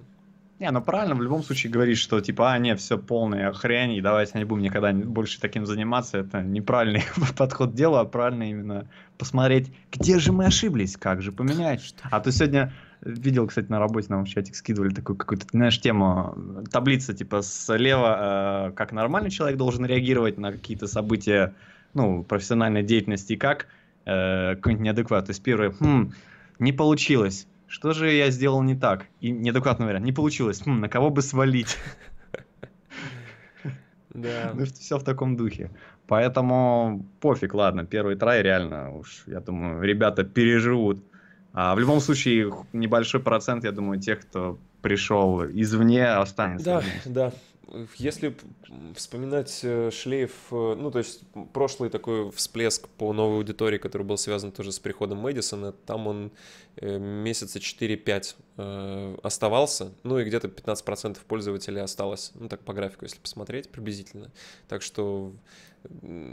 Не, ну правильно, в любом случае говоришь, что типа, а, не, все полная хрень, и давайте не будем никогда больше таким заниматься, это неправильный подход к делу, а правильно именно посмотреть, где же мы ошиблись, как же поменять. А то сегодня Видел, кстати, на работе нам в чатик скидывали такую какую-то, знаешь, тему, таблица типа слева, э, как нормальный человек должен реагировать на какие-то события, ну, профессиональной деятельности, и как э, какой-нибудь неадекват. То есть первое, хм, не получилось, что же я сделал не так? И неадекватно, вариант, не получилось, хм, на кого бы свалить? Да. Ну, все в таком духе. Поэтому пофиг, ладно, первый трай реально уж, я думаю, ребята переживут. А, в любом случае, небольшой процент, я думаю, тех, кто пришел извне, останется. Да, да. Если вспоминать э, Шлейф, э, ну, то есть прошлый такой всплеск по новой аудитории, который был связан тоже с приходом Мэдисона, там он э, месяца 4-5 оставался, ну и где-то 15% пользователей осталось, ну, так по графику, если посмотреть, приблизительно. Так что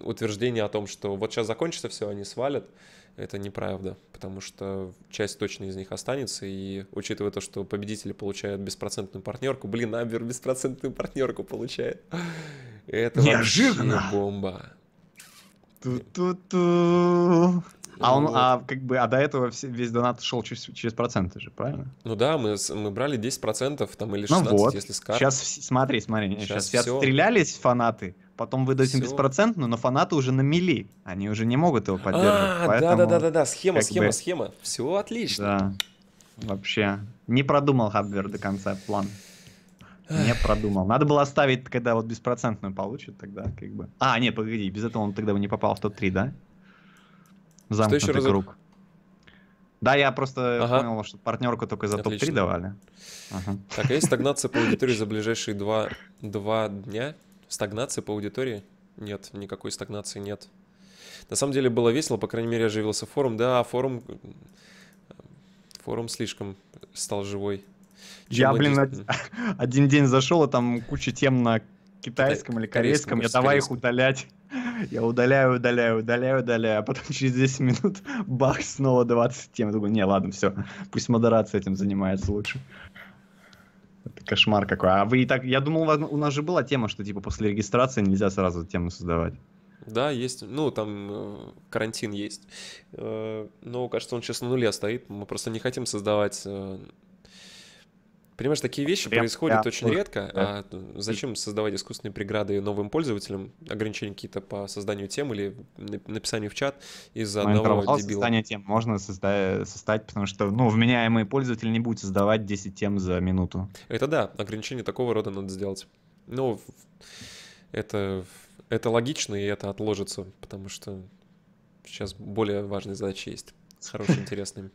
утверждение о том, что вот сейчас закончится все, они свалят, это неправда, потому что часть точно из них останется, и учитывая то, что победители получают беспроцентную партнерку, блин, Абер беспроцентную партнерку получает. Это Неожиданно. бомба. Ту-ту-ту. А он, ну, а как бы, а до этого весь донат шел через, через проценты же, правильно? Ну да, мы, мы брали 10% там или 16, ну вот. если с карты. Сейчас, смотри, смотри, сейчас, сейчас все... стрелялись фанаты, потом выдать им беспроцентную, но фанаты уже на мели, они уже не могут его поддерживать. А, Да-да-да-да, схема, схема, схема, все отлично. Да, вообще, не продумал Хабвер до конца план. Не продумал. Надо было оставить, когда вот беспроцентную получит, тогда как бы... А, нет, погоди, без этого он тогда бы не попал в топ-3, да? Замкнутый круг. Раз... Да, я просто ага. понял, что партнерку только за топ-3 давали. Ага. Так, а есть стагнация по аудитории за ближайшие два, два дня? Стагнации по аудитории? Нет, никакой стагнации нет. На самом деле было весело, по крайней мере, оживился форум. Да, форум... Э, форум слишком стал живой. Чем я, блин, один, один день зашел, а там куча тем на китайском Китай, или корейском. корейском я давай корейском. их удалять. Я удаляю, удаляю, удаляю, удаляю. А потом через 10 минут бах, снова 20 тем. Я думаю, не, ладно, все. Пусть модерация этим занимается лучше. Это кошмар какой. А вы и так, я думал, у нас же была тема, что типа после регистрации нельзя сразу тему создавать. Да, есть. Ну, там э, карантин есть. Э, но, кажется, он сейчас на нуле стоит. Мы просто не хотим создавать э, Понимаешь, такие вещи Прям, происходят да, очень да, редко. Да. А зачем создавать искусственные преграды новым пользователям, ограничения какие-то по созданию тем или написанию в чат из-за одного дебила? Создание тем можно создать, потому что, ну, вменяемый пользователь не будет создавать 10 тем за минуту. Это да, ограничение такого рода надо сделать. Ну, это, это логично, и это отложится, потому что сейчас более важные задачи есть. С хорошими, интересными.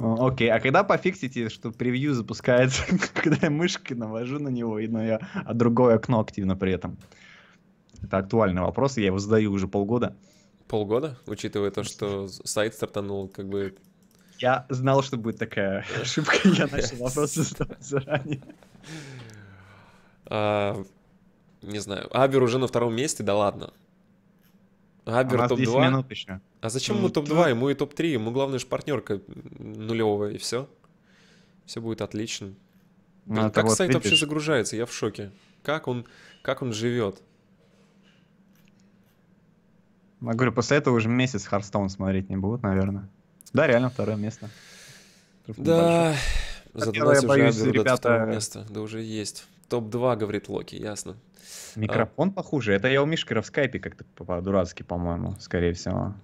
Окей, okay. а когда пофиксите, что превью запускается, когда я мышкой навожу на него, и на ну, я, а другое окно активно при этом? Это актуальный вопрос, я его задаю уже полгода. Полгода, учитывая то, что сайт стартанул как бы... Я знал, что будет такая ошибка, я начал вопросы задавать заранее. А, не знаю, Абер уже на втором месте, да ладно. А Абер топ-2. минут еще. А зачем ну, ему топ-2? Ему и топ-3, ему главное же партнерка нулевая, и все. Все будет отлично. Ну, Блин, как сайт видишь? вообще загружается? Я в шоке. Как он, как он живет? Я говорю, после этого уже месяц Харстоун смотреть не будут, наверное. Да, реально второе место. Да, за я боюсь, ребята... место. Да уже есть. Топ-2, говорит Локи, ясно. Микрофон а... похуже. Это я у Мишкера в скайпе как-то по-дурацки, по-моему, скорее всего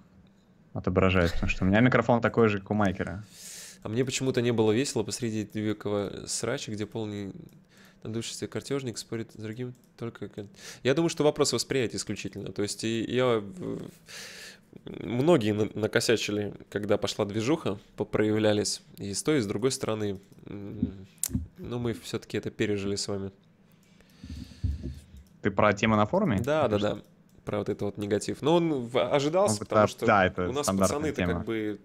отображает, потому что у меня микрофон такой же, как у Майкера. А мне почему-то не было весело посреди векового срача, где полный надувшийся картежник спорит с другим только... Я думаю, что вопрос восприятия исключительно. То есть и я... Многие накосячили, когда пошла движуха, проявлялись и с той, и с другой стороны. Но мы все-таки это пережили с вами. Ты про тему на форуме? Да, да, да про вот это вот негатив. Но он ну, ожидался, он, потому да, что да, это у нас пацаны-то как бы...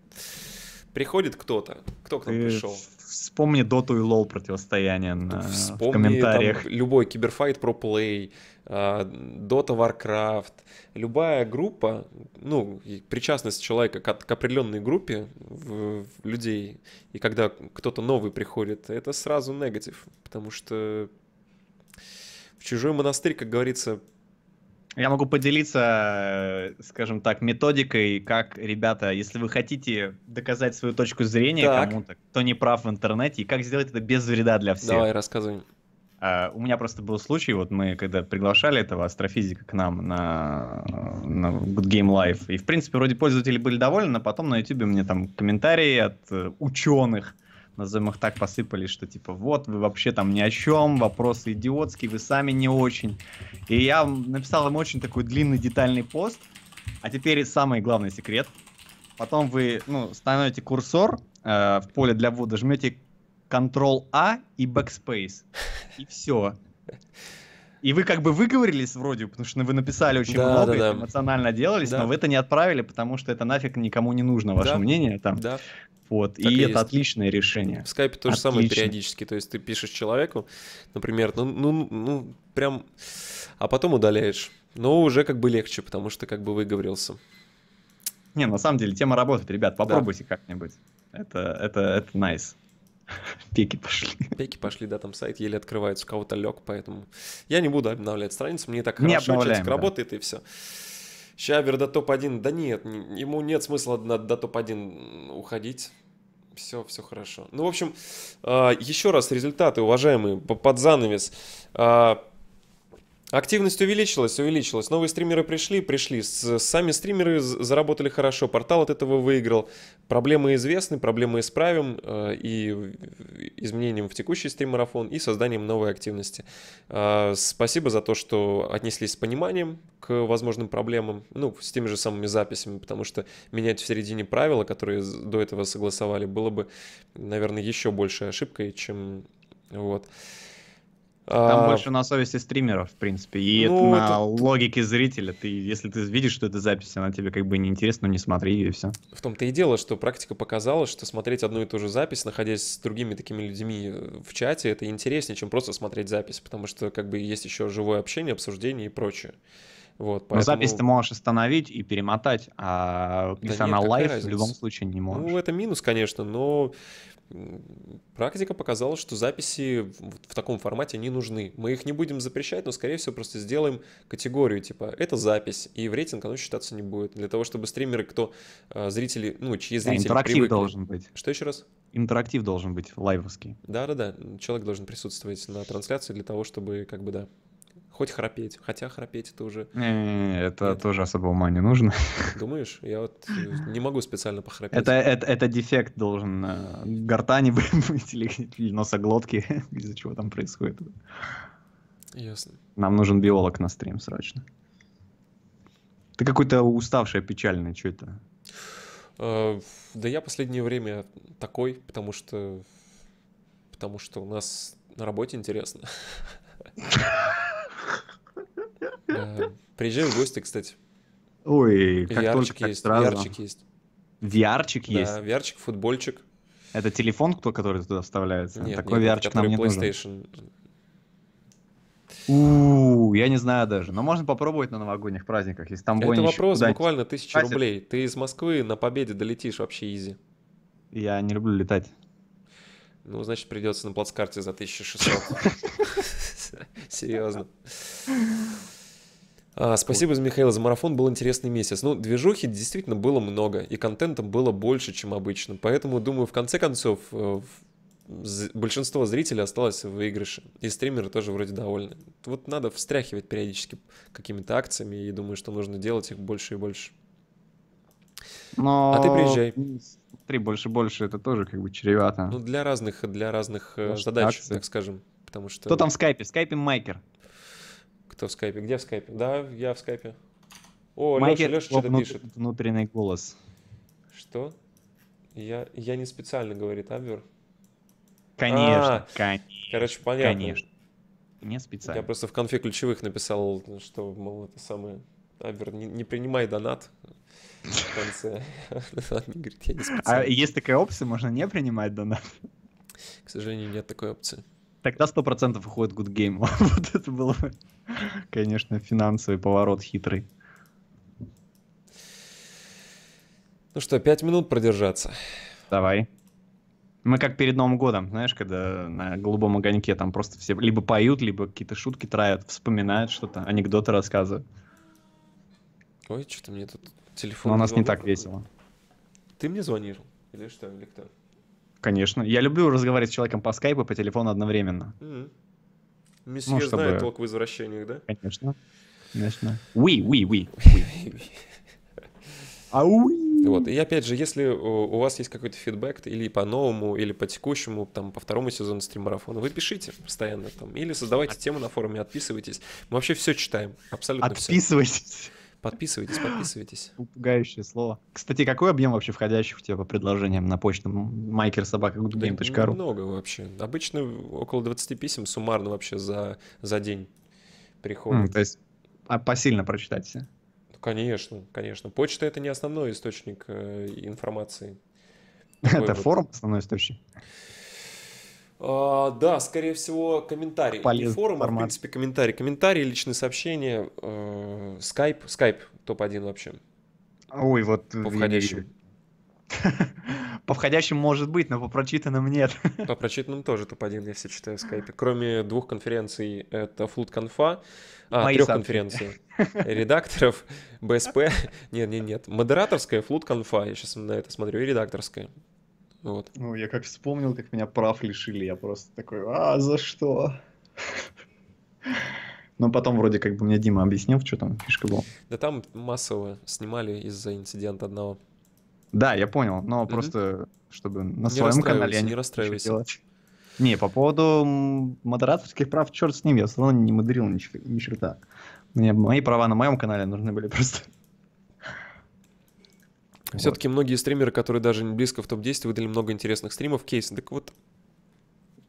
Приходит кто-то. Кто к нам Ты пришел? Вспомни Доту и Лол противостояние на... Вспомни, в комментариях. Там, любой киберфайт про плей, Дота Warcraft, любая группа, ну, причастность человека к, к определенной группе в, в людей, и когда кто-то новый приходит, это сразу негатив, потому что в чужой монастырь, как говорится, я могу поделиться, э, скажем так, методикой, как, ребята, если вы хотите доказать свою точку зрения так. кому-то, кто не прав в интернете, и как сделать это без вреда для всех. Давай, рассказывай. Uh, у меня просто был случай, вот мы когда приглашали этого астрофизика к нам на, на Good Game Live, и в принципе вроде пользователи были довольны, но потом на YouTube мне там комментарии от э, ученых, назовем их так, посыпали, что типа вот, вы вообще там ни о чем, вопросы идиотские, вы сами не очень. И я написал им очень такой длинный детальный пост. А теперь самый главный секрет. Потом вы ну, становите курсор э, в поле для ввода, жмете Ctrl-A и Backspace. И все. И вы как бы выговорились вроде, потому что вы написали очень да, много, да, да. эмоционально делались, да. но вы это не отправили, потому что это нафиг никому не нужно, ваше да. мнение там. Да. Вот, так и, и это отличное решение. В скайпе то же Отлично. самое периодически, то есть ты пишешь человеку, например, ну, ну, ну, прям, а потом удаляешь. Но уже как бы легче, потому что как бы выговорился. Не, на самом деле тема работает, ребят, попробуйте да. как-нибудь. Это, это, это nice. Пеки пошли. Пеки пошли, да, там сайт еле открывается, у кого-то лег, поэтому я не буду обновлять страницу, мне так не хорошо чатик да. работает и все. Щавер до топ-1, да нет, ему нет смысла до, до топ-1 уходить, все, все хорошо. Ну, в общем, а, еще раз результаты, уважаемые, под занавес. А, Активность увеличилась, увеличилась. Новые стримеры пришли, пришли. Сами стримеры заработали хорошо, портал от этого выиграл. Проблемы известны, проблемы исправим э, и изменением в текущий стрим и созданием новой активности. Э, спасибо за то, что отнеслись с пониманием к возможным проблемам, ну, с теми же самыми записями, потому что менять в середине правила, которые до этого согласовали, было бы, наверное, еще большей ошибкой, чем вот. Там а, больше на совести стримеров, в принципе, и ну, это на это... логике зрителя. Ты, если ты видишь, что это запись, она тебе как бы неинтересна, не смотри и все. В том-то и дело, что практика показала, что смотреть одну и ту же запись, находясь с другими такими людьми э, в чате, это интереснее, чем просто смотреть запись, потому что как бы есть еще живое общение, обсуждение и прочее. Вот, поэтому... Но запись ты можешь остановить и перемотать, а если да она лайв, в любом случае не ну, можешь. Ну, это минус, конечно, но практика показала, что записи в таком формате не нужны. Мы их не будем запрещать, но, скорее всего, просто сделаем категорию, типа, это запись, и в рейтинг оно считаться не будет. Для того, чтобы стримеры, кто э, зрители, ну, чьи зрители а, интерактив привыкли... должен быть. Что еще раз? Интерактив должен быть лайвовский. Да-да-да, человек должен присутствовать на трансляции для того, чтобы, как бы, да, хоть храпеть. Хотя храпеть это уже... Не-не-не, это Нет. тоже особо ума не нужно. Думаешь? Я вот э, не могу специально похрапеть. Это, это, это дефект должен э, гортани быть или, или носоглотки, из-за чего там происходит. Ясно. Нам нужен биолог на стрим срочно. Ты какой-то уставший, печальный, что это? Э, да я последнее время такой, потому что потому что у нас на работе интересно. Приезжай в гости, кстати. Ой, как VR-чик есть, сразу. VR-чик есть. vr да, есть? VR-чик, футбольчик. Это телефон, кто, который туда вставляется? Нет, Такой нет, VR-чик нам не PlayStation. нужен. у я не знаю даже. Но можно попробовать на новогодних праздниках, если там Это вопрос буквально тысячи рублей. Ты из Москвы на Победе долетишь вообще изи. Я не люблю летать. Ну, значит, придется на плацкарте за 1600. Серьезно. А, спасибо, Михаил, за марафон. Был интересный месяц. Ну, движухи действительно было много, и контента было больше, чем обычно. Поэтому, думаю, в конце концов, э, большинство зрителей осталось в выигрыше. И стримеры тоже вроде довольны. Вот надо встряхивать периодически какими-то акциями, и думаю, что нужно делать их больше и больше. Но... А ты приезжай. Ну, три больше-больше, это тоже как бы чревато. Ну, для разных, для разных э, Может, задач, акции. так скажем потому что... Кто там в скайпе? В скайпе Майкер. Кто в скайпе? Где в скайпе? Да, я в скайпе. О, Майкер, Леша, Леша что-то внут... пишет. Внутренний голос. Что? Я, я не специально, говорит Абвер. Конечно, а, конечно. Короче, понятно. Конечно. Не специально. Я просто в конфе ключевых написал, что, мол, это самое... Абер, не, не принимай донат в конце. Говорит, я не а специально. А есть такая опция, можно не принимать донат? К сожалению, нет такой опции. Тогда сто процентов уходит Good Game. вот это было конечно, финансовый поворот хитрый. Ну что, пять минут продержаться. Давай. Мы как перед Новым годом, знаешь, когда на голубом огоньке там просто все либо поют, либо какие-то шутки травят, вспоминают что-то, анекдоты рассказывают. Ой, что-то мне тут телефон... Но у нас не так весело. Ты мне звонишь Или что, или кто? Конечно. Я люблю разговаривать с человеком по скайпу и по телефону одновременно. Mm-hmm. Месье ну, чтобы... знает толк в извращениях, да? Конечно. Конечно. Уи, уи, уи. Ауи. Вот, и опять же, если э, у вас есть какой-то фидбэк или по новому, или по текущему, там, по второму сезону стрим-марафона, вы пишите постоянно там, или создавайте а тему на форуме, отписывайтесь. Мы вообще все читаем, абсолютно Отписывайтесь. Все. Подписывайтесь, подписывайтесь. Пугающее слово. Кстати, какой объем вообще входящих у тебя по предложениям на почтном makersobaka.game.ru? Да, много вообще. Обычно около 20 писем суммарно вообще за, за день приходит. то есть а посильно прочитать все? Ну, конечно, конечно. Почта — это не основной источник э, информации. Это форум основной источник? Uh, да, скорее всего, комментарий. Полез не форум, формат. а в принципе комментарий. Комментарий, личные сообщения, э, Skype скайп топ-1 вообще. Ой, вот... По входящим. По входящим может быть, но по прочитанным нет. По прочитанным тоже топ-1 я все читаю в скайпе. Кроме двух конференций, это FloodConf, а, трех конференций. Редакторов, БСП, нет, нет, нет. Модераторская конфа. я сейчас на это смотрю, и редакторская. Вот. Ну, я как вспомнил, как меня прав лишили, я просто такой, а, за что? Но потом вроде как бы мне Дима объяснил, что там фишка была. Да там массово снимали из-за инцидента одного. Да, я понял, но mm-hmm. просто чтобы на не своем канале я не, не расстраивайся. Делать. Не, по поводу модераторских прав, черт с ним, я все равно не модерил ни, ни черта. Мне мои права на моем канале нужны были просто. Все-таки вот. многие стримеры, которые даже не близко в топ-10, выдали много интересных стримов, кейсы. Так вот,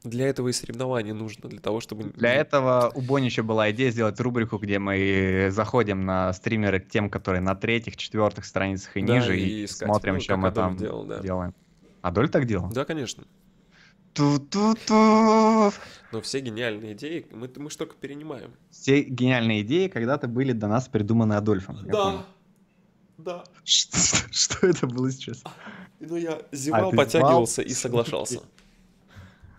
для этого и соревнования нужно, для того, чтобы... Для этого у Бонича была идея сделать рубрику, где мы заходим на стримеры к тем, которые на третьих, четвертых страницах и да, ниже, и, и смотрим, ну, что мы Адольф там делал, да. делаем. Адоль так делал? Да, конечно. Ту-ту-ту. Но все гениальные идеи мы, мы ж только перенимаем. Все гениальные идеи когда-то были до нас придуманы Адольфом. Да, да. Что, это было сейчас? Ну, я а, зевал, а, подтягивался и соглашался.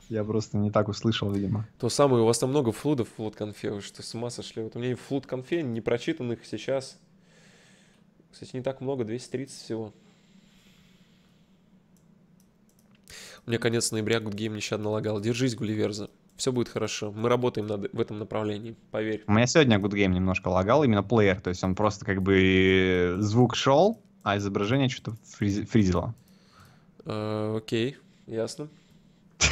Я просто не так услышал, видимо. То самое, у вас там много флудов флуд-конфе, вы что, с ума сошли? Вот у меня в флуд-конфе непрочитанных сейчас, кстати, не так много, 230 всего. У меня конец ноября Гудгейм нещадно лагал. Держись, Гулливерза все будет хорошо. Мы работаем над, в этом направлении, поверь. У меня сегодня Good Game немножко лагал, именно плеер, то есть он просто как бы э, звук шел, а изображение что-то фриз, фризило. Э, окей, ясно.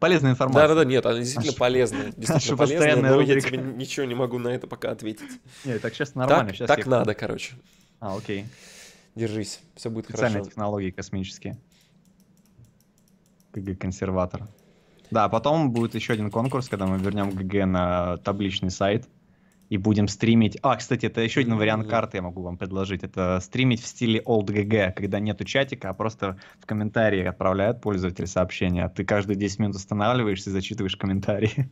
Полезная информация. Да-да-да, нет, она действительно полезная. Действительно полезная, но я тебе ничего не могу на это пока ответить. Нет, так сейчас нормально. Так надо, короче. А, окей. Держись, все будет хорошо. Специальные технологии космические. КГ-консерватор. Да, потом будет еще один конкурс, когда мы вернем ГГ на табличный сайт и будем стримить. А, кстати, это еще один вариант карты я могу вам предложить. Это стримить в стиле old GG, когда нету чатика, а просто в комментарии отправляют пользователи сообщения. Ты каждые 10 минут останавливаешься и зачитываешь комментарии.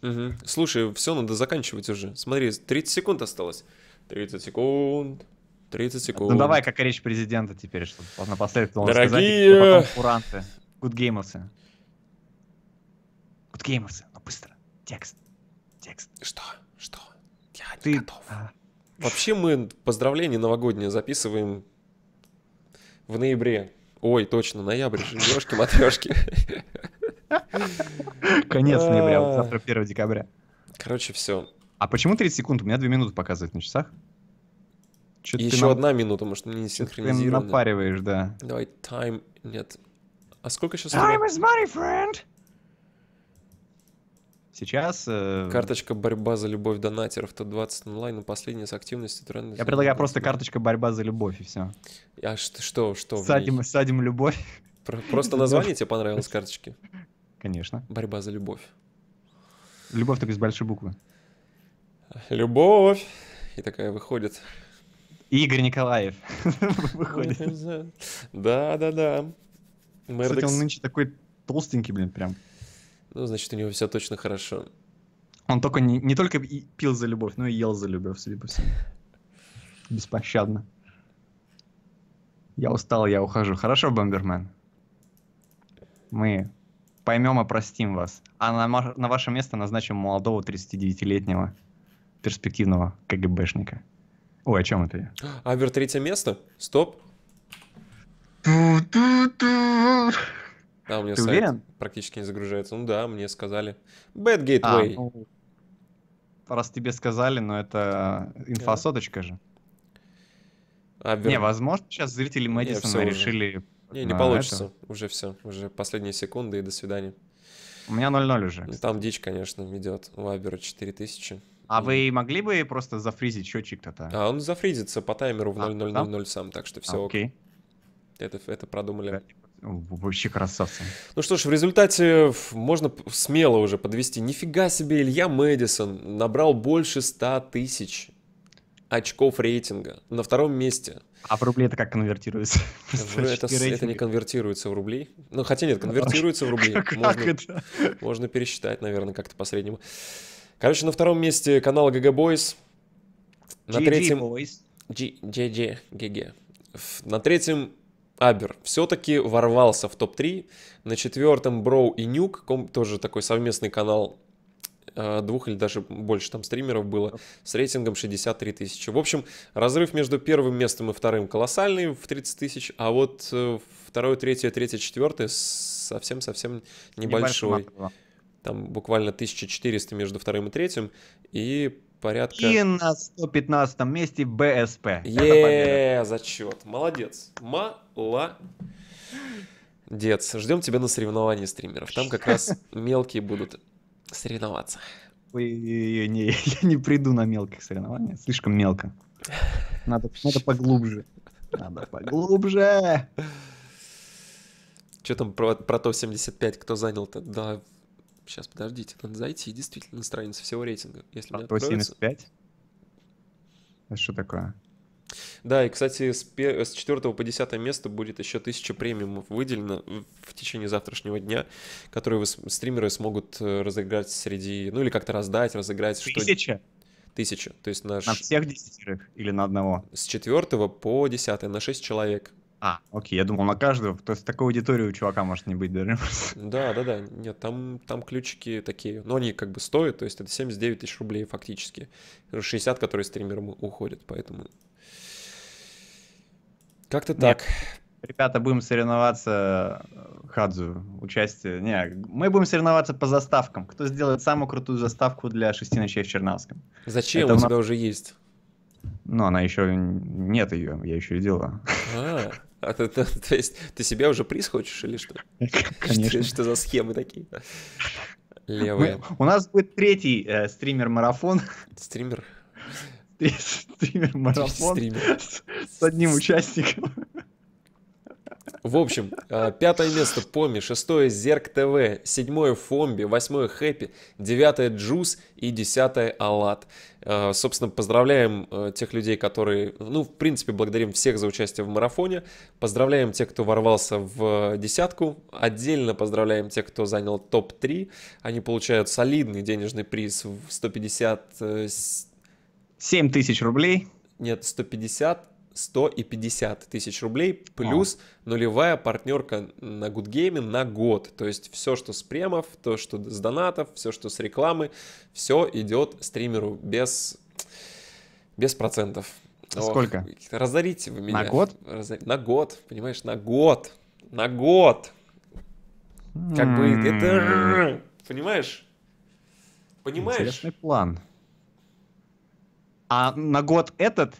Угу. Слушай, все, надо заканчивать уже. Смотри, 30 секунд осталось. 30 секунд. 30 ну секунд. Ну давай, как речь президента теперь, чтобы напоследок он Дорогие... сказать, а потом куранты. Good gamers. Геймерс, но быстро. Текст. Текст. Что? Что? Я Ты... готов. А... Вообще мы поздравления новогодние записываем в ноябре. Ой, точно, ноябрь же, ёшки матрешки. Конец ноября, вот а. завтра 1 декабря. Короче, все. А почему 30 секунд? У меня 2 минуты показывает на часах. Что-то Еще на... одна минута, может, мне не синхронизировано. Ты напариваешь, да. Давай, time, нет. А сколько сейчас... Time is money, friend! Сейчас... Э... Карточка «Борьба за любовь донатеров то Т20 онлайн и последняя с активностью тренда. Я предлагаю просто карточка «Борьба за любовь» и все. А что, что садим, ней? Садим любовь. Про просто название тебе понравилось карточки? Конечно. «Борьба за любовь». Любовь только с большой буквы. Любовь. И такая выходит. Игорь Николаев выходит. Да, да, да. Кстати, он нынче такой толстенький, блин, прям. Ну, значит, у него все точно хорошо. Он только не, не только пил за любовь, но и ел за любовь, судя по всему. Беспощадно. Я устал, я ухожу. Хорошо, Бомбермен. Мы поймем и простим вас. А на, на ваше место назначим молодого 39-летнего перспективного КГБшника. Ой, о чем это я? Абер третье место? Стоп. Ту-ту-ту. А у меня Ты сайт уверен? практически не загружается. Ну да, мне сказали. Bad а, Gateway. А, ну, раз тебе сказали, но ну, это инфосоточка же. А, Не, возможно, сейчас зрители Мэдисона не, решили... Уже. Не, не получится. Это. Уже все. Уже последние секунды и до свидания. У меня 0-0 уже. Кстати. Ну, там дичь, конечно, идет. У Абера 4000. А и... вы могли бы просто зафризить счетчик-то-то? А он зафризится по таймеру в 0000 а, сам, так что все. А, окей. Ок. Это, это продумали. Да. Вообще красавцы. Ну что ж, в результате можно смело уже подвести. Нифига себе, Илья Мэдисон набрал больше 100 тысяч очков рейтинга. На втором месте. А в рубли это как конвертируется? Это, это не конвертируется в рубли. Ну, хотя нет, ну, конвертируется в рубли. Как можно, это? можно пересчитать, наверное, как-то по-среднему. Короче, на втором месте канал GG Boys. На G -G третьем... Boys. GG. На третьем Абер все-таки ворвался в топ-3. На четвертом Броу и Нюк, тоже такой совместный канал э, двух или даже больше там стримеров было, с рейтингом 63 тысячи. В общем, разрыв между первым местом и вторым колоссальный в 30 тысяч, а вот э, второе, третье, третье, четвертое совсем-совсем небольшой. Там буквально 1400 между вторым и третьим, и порядка... И на 115 месте БСП. Е, зачет. Молодец. Мала. Дец, ждем тебя на соревновании стримеров. Там как раз мелкие будут соревноваться. Ой, не, я не приду на мелких соревнования. слишком мелко. Надо, надо поглубже. Надо поглубже. Что там про, про топ-75, кто занял-то? Да, Сейчас, подождите, надо зайти действительно на страницу всего рейтинга. Если а, 175? Это что такое? Да, и, кстати, с, пер... с 4 по 10 место будет еще 1000 премиумов выделено в течение завтрашнего дня, которые вы, стримеры смогут э, разыграть среди... Ну, или как-то раздать, разыграть. Тысяча? Что... Тысяча. То есть наш... На всех десятерых или на одного? С 4 по 10 на 6 человек. А, окей, я думал на каждого, то есть такой аудитории у чувака может не быть даже. Да, да, да, нет, там, там ключики такие, но они как бы стоят, то есть это 79 тысяч рублей фактически, 60, которые стримерам уходят, поэтому как-то так. Нет, Ребята, будем соревноваться, э, Хадзу, участие. Не, мы будем соревноваться по заставкам. Кто сделает самую крутую заставку для шести ночей в Чернавском? Зачем? Это у нас... тебя уже есть. Ну, она еще... Нет ее, я еще и делала. А, а то есть ты себя уже приз хочешь или что? Конечно. Что, за схемы такие? Левые. у нас будет третий э, Стример? Стример-марафон. с одним участником. В общем, э, пятое место Поми, шестое Зерк ТВ, седьмое Фомби, восьмое Хэппи, девятое Джуз и десятое Алат. Э, собственно, поздравляем э, тех людей, которые, ну, в принципе, благодарим всех за участие в марафоне. Поздравляем тех, кто ворвался в десятку. Отдельно поздравляем тех, кто занял топ-3. Они получают солидный денежный приз в 150... 7 тысяч рублей. Нет, 150 100 и 50 тысяч рублей, плюс а. нулевая партнерка на Good Gaming на год. То есть все, что с премов, то, что с донатов, все, что с рекламы, все идет стримеру без, без процентов. А сколько? Ох, разорите вы меня. На год? Разор... На год, понимаешь, на год. На год. Как бы это... Понимаешь? Понимаешь? Интересный план. А на год этот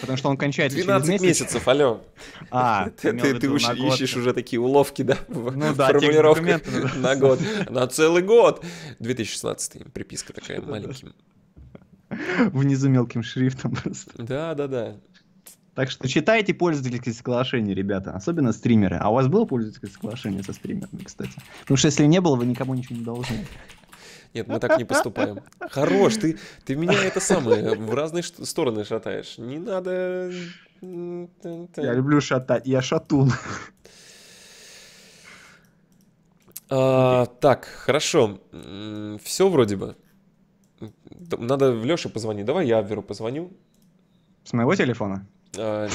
Потому что он кончается 12 месяц. месяцев, алло. А, ты, ты, ты уж ищешь уже такие уловки, да? Ну да, документы. На год. На целый год. 2016 приписка такая маленьким. Внизу мелким шрифтом просто. Да, да, да. Так что читайте пользовательские соглашения, ребята, особенно стримеры. А у вас было пользовательское соглашение со стримерами, кстати? Потому что если не было, вы никому ничего не должны. Нет, мы так не поступаем. Хорош, ты, ты меня это самое в разные стороны шатаешь. Не надо... Я люблю шатать, я шатун. А, так, хорошо. Все вроде бы. Надо в Леше позвонить. Давай я веру позвоню. С моего телефона? Э,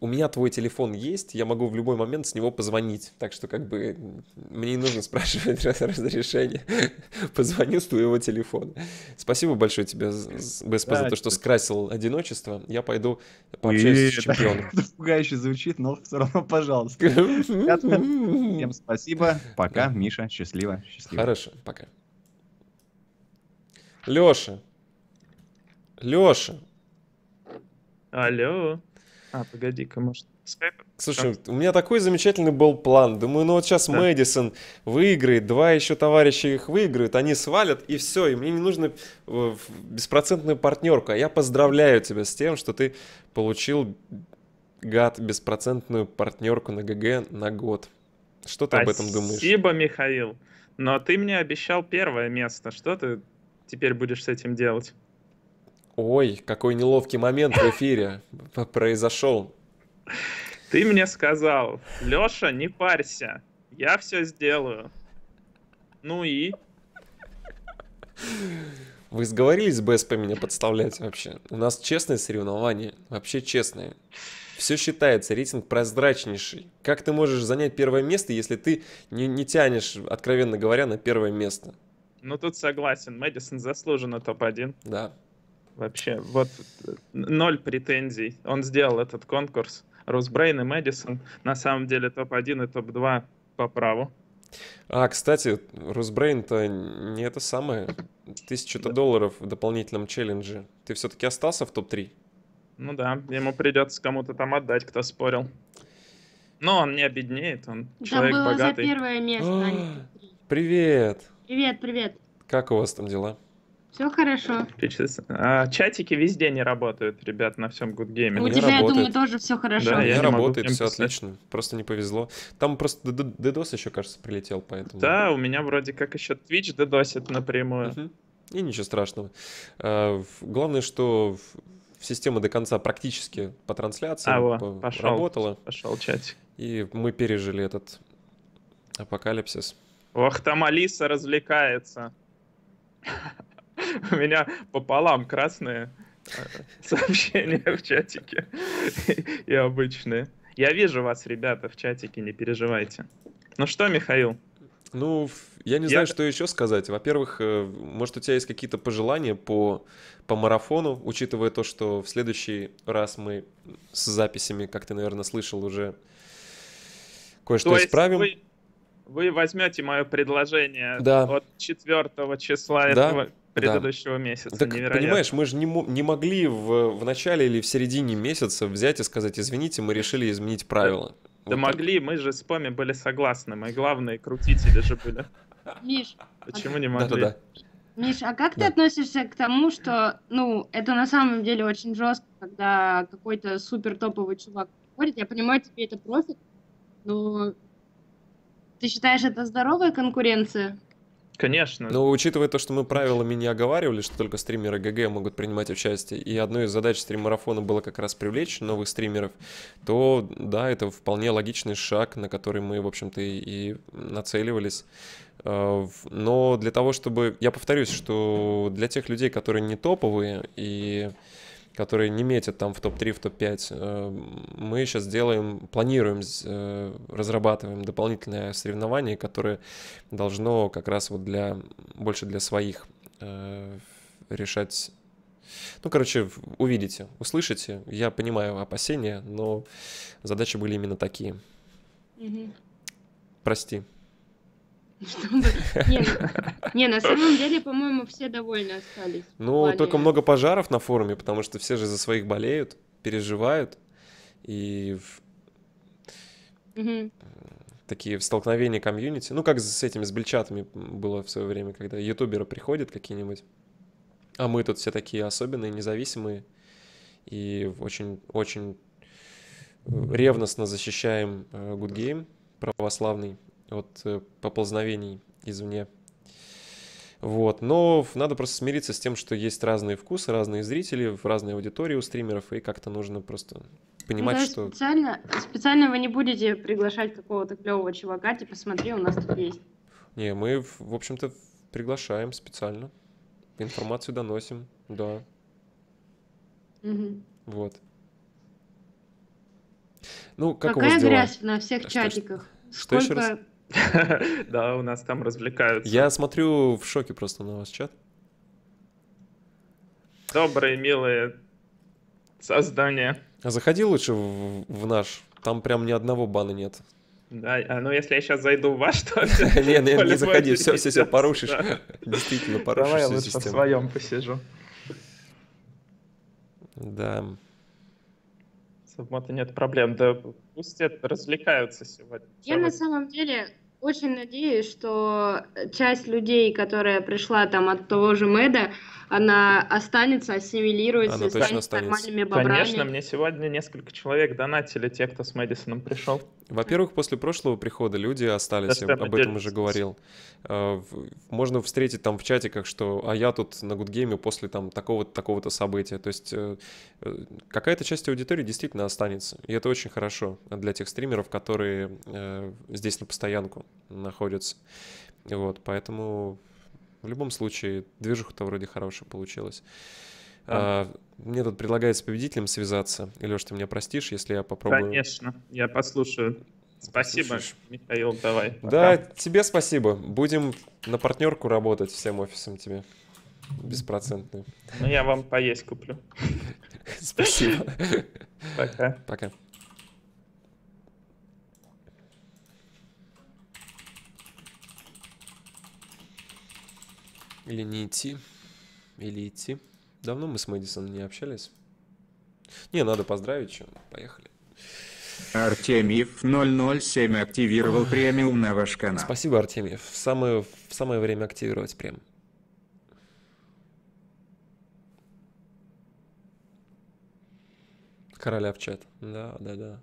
у меня твой телефон есть, я могу в любой момент с него позвонить. Так что как бы мне не нужно спрашивать разрешение. Позвоню с твоего телефона. Спасибо большое тебе, БСП, да, за то, что скрасил одиночество. Я пойду пообщаюсь с чемпионом. Это пугающе звучит, но все равно пожалуйста. Всем спасибо. Пока, Миша. Счастливо. Счастливо. Хорошо, пока. Леша. Леша. Алло. А, погоди-ка, может, скайп? Слушай, у меня такой замечательный был план. Думаю, ну вот сейчас да. Мэдисон выиграет, два еще товарища их выиграют, они свалят, и все, и мне не нужно э, беспроцентная партнерка. я поздравляю тебя с тем, что ты получил, гад, беспроцентную партнерку на ГГ на год. Что ты Спасибо, об этом думаешь? Спасибо, Михаил. Но ты мне обещал первое место. Что ты теперь будешь с этим делать? Ой, какой неловкий момент в эфире произошел. Ты мне сказал, Леша, не парься, я все сделаю. Ну и? Вы сговорились без по меня подставлять вообще? У нас честные соревнования, вообще честные. Все считается, рейтинг прозрачнейший. Как ты можешь занять первое место, если ты не, не тянешь, откровенно говоря, на первое место? Ну тут согласен, Мэдисон заслуженно топ-1. Да, вообще. Вот э, ноль претензий. Он сделал этот конкурс. Росбрейн и Мэдисон на самом деле топ-1 и топ-2 по праву. А, кстати, Росбрейн-то не это самое. Тысяча-то да. долларов в дополнительном челлендже. Ты все-таки остался в топ-3? Ну да, ему придется кому-то там отдать, кто спорил. Но он не обеднеет, он да человек было богатый. за первое место. А, привет! Привет, привет. Как у вас там дела? Все хорошо. А, чатики везде не работают, ребят, на всем Good Game. У тебя, я думаю, тоже все хорошо. Да, я не работает, все отлично. Просто не повезло. Там просто DDoS еще, кажется, прилетел, поэтому. Да, у меня вроде как еще Twitch DDoSит напрямую. И ничего страшного. главное, что система до конца практически по трансляции а, по пошел, работала. Пошел чатик. И мы пережили этот апокалипсис. Ох, там Алиса развлекается. У меня пополам красные э, сообщения в чатике и обычные. Я вижу вас, ребята, в чатике, не переживайте. Ну что, Михаил? Ну, я не я... знаю, что еще сказать. Во-первых, э, может, у тебя есть какие-то пожелания по, по марафону, учитывая то, что в следующий раз мы с записями, как ты, наверное, слышал, уже кое-что исправим. Вы, вы возьмете мое предложение да. от 4 числа да? этого предыдущего да. месяца. Так, Невероятно. понимаешь, мы же не, не могли в, в начале или в середине месяца взять и сказать, извините, мы решили изменить правила. Да, вот да могли, мы же с Поми были согласны, мы главные крутители же были. Миш. А Почему не могли? Да, да, да. Миш, а как да. ты относишься к тому, что, ну, это на самом деле очень жестко, когда какой-то супер топовый чувак приходит, я понимаю, тебе это профит, но ты считаешь, это здоровая конкуренция? Конечно. Но учитывая то, что мы правилами не оговаривали, что только стримеры ГГ могут принимать участие, и одной из задач стримарафона было как раз привлечь новых стримеров, то да, это вполне логичный шаг, на который мы, в общем-то, и нацеливались. Э, но для того, чтобы... Я повторюсь, что для тех людей, которые не топовые и которые не метят там в топ-3, в топ-5, э, мы сейчас делаем, планируем, э, разрабатываем дополнительное соревнование, которое должно как раз вот для, больше для своих э, решать ну, короче, увидите, услышите. Я понимаю опасения, но задачи были именно такие. Угу. Прости. Не, ну, не, на самом деле, по-моему, все довольны остались. Ну, только много пожаров на форуме, потому что все же за своих болеют, переживают. И такие столкновения комьюнити. Ну, как с этими, с бельчатами было в свое время, когда ютуберы приходят какие-нибудь. А мы тут все такие особенные, независимые. И очень-очень э, ревностно защищаем э, Good Game православный от э, поползновений извне. Вот. Но надо просто смириться с тем, что есть разные вкусы, разные зрители, разные аудитории у стримеров, и как-то нужно просто понимать, ну, что... Специально, специально вы не будете приглашать какого-то клевого чувака, типа, смотри, у нас тут есть. Не, мы, в общем-то, приглашаем специально, информацию доносим, да. Угу. Вот. Ну, как Какая у вас дела? грязь на всех а чатиках. Что, Сколько... Что еще раз? Да, у нас там развлекаются. Я смотрю в шоке просто на вас чат. Добрые, милые создания. А заходи лучше в, в наш. Там прям ни одного бана нет. Да, а ну если я сейчас зайду в ваш, то... Не, не, не заходи, все, все, все, порушишь. Действительно, порушишь Давай я лучше в своем посижу. Да что в мото нет проблем. Да пусть это развлекаются сегодня. Я Давай. на самом деле очень надеюсь, что часть людей, которая пришла там от того же Мэда, она останется, ассимилируется она и станет останется. нормальными бобрами. Конечно, мне сегодня несколько человек донатили, те, кто с Мэдисоном пришел. Во-первых, после прошлого прихода люди остались, я об этом уже говорил. А, можно встретить там в чатиках, что «а я тут на Гудгейме после там такого-то такого события». То есть э, э, какая-то часть аудитории действительно останется, и это очень хорошо для тех стримеров, которые э, здесь на постоянку находятся. Вот, поэтому в любом случае, движуха-то вроде хорошая получилась. А. а, мне тут предлагается с победителем связаться. Илюш, ты меня простишь, если я попробую? Конечно, я послушаю. Спасибо, Слушаешь? Михаил, давай. Пока. Да, тебе спасибо. Будем на партнерку работать всем офисом тебе. Беспроцентную. Ну, я вам поесть куплю. Спасибо. Пока. Пока. Или не идти. Или идти. Давно мы с Мэдисоном не общались. Не, надо поздравить, что поехали. Артемьев 007 активировал премиум на ваш канал. Спасибо, Артемьев. В самое, в самое время активировать прем. Короля в чат. Да, да, да.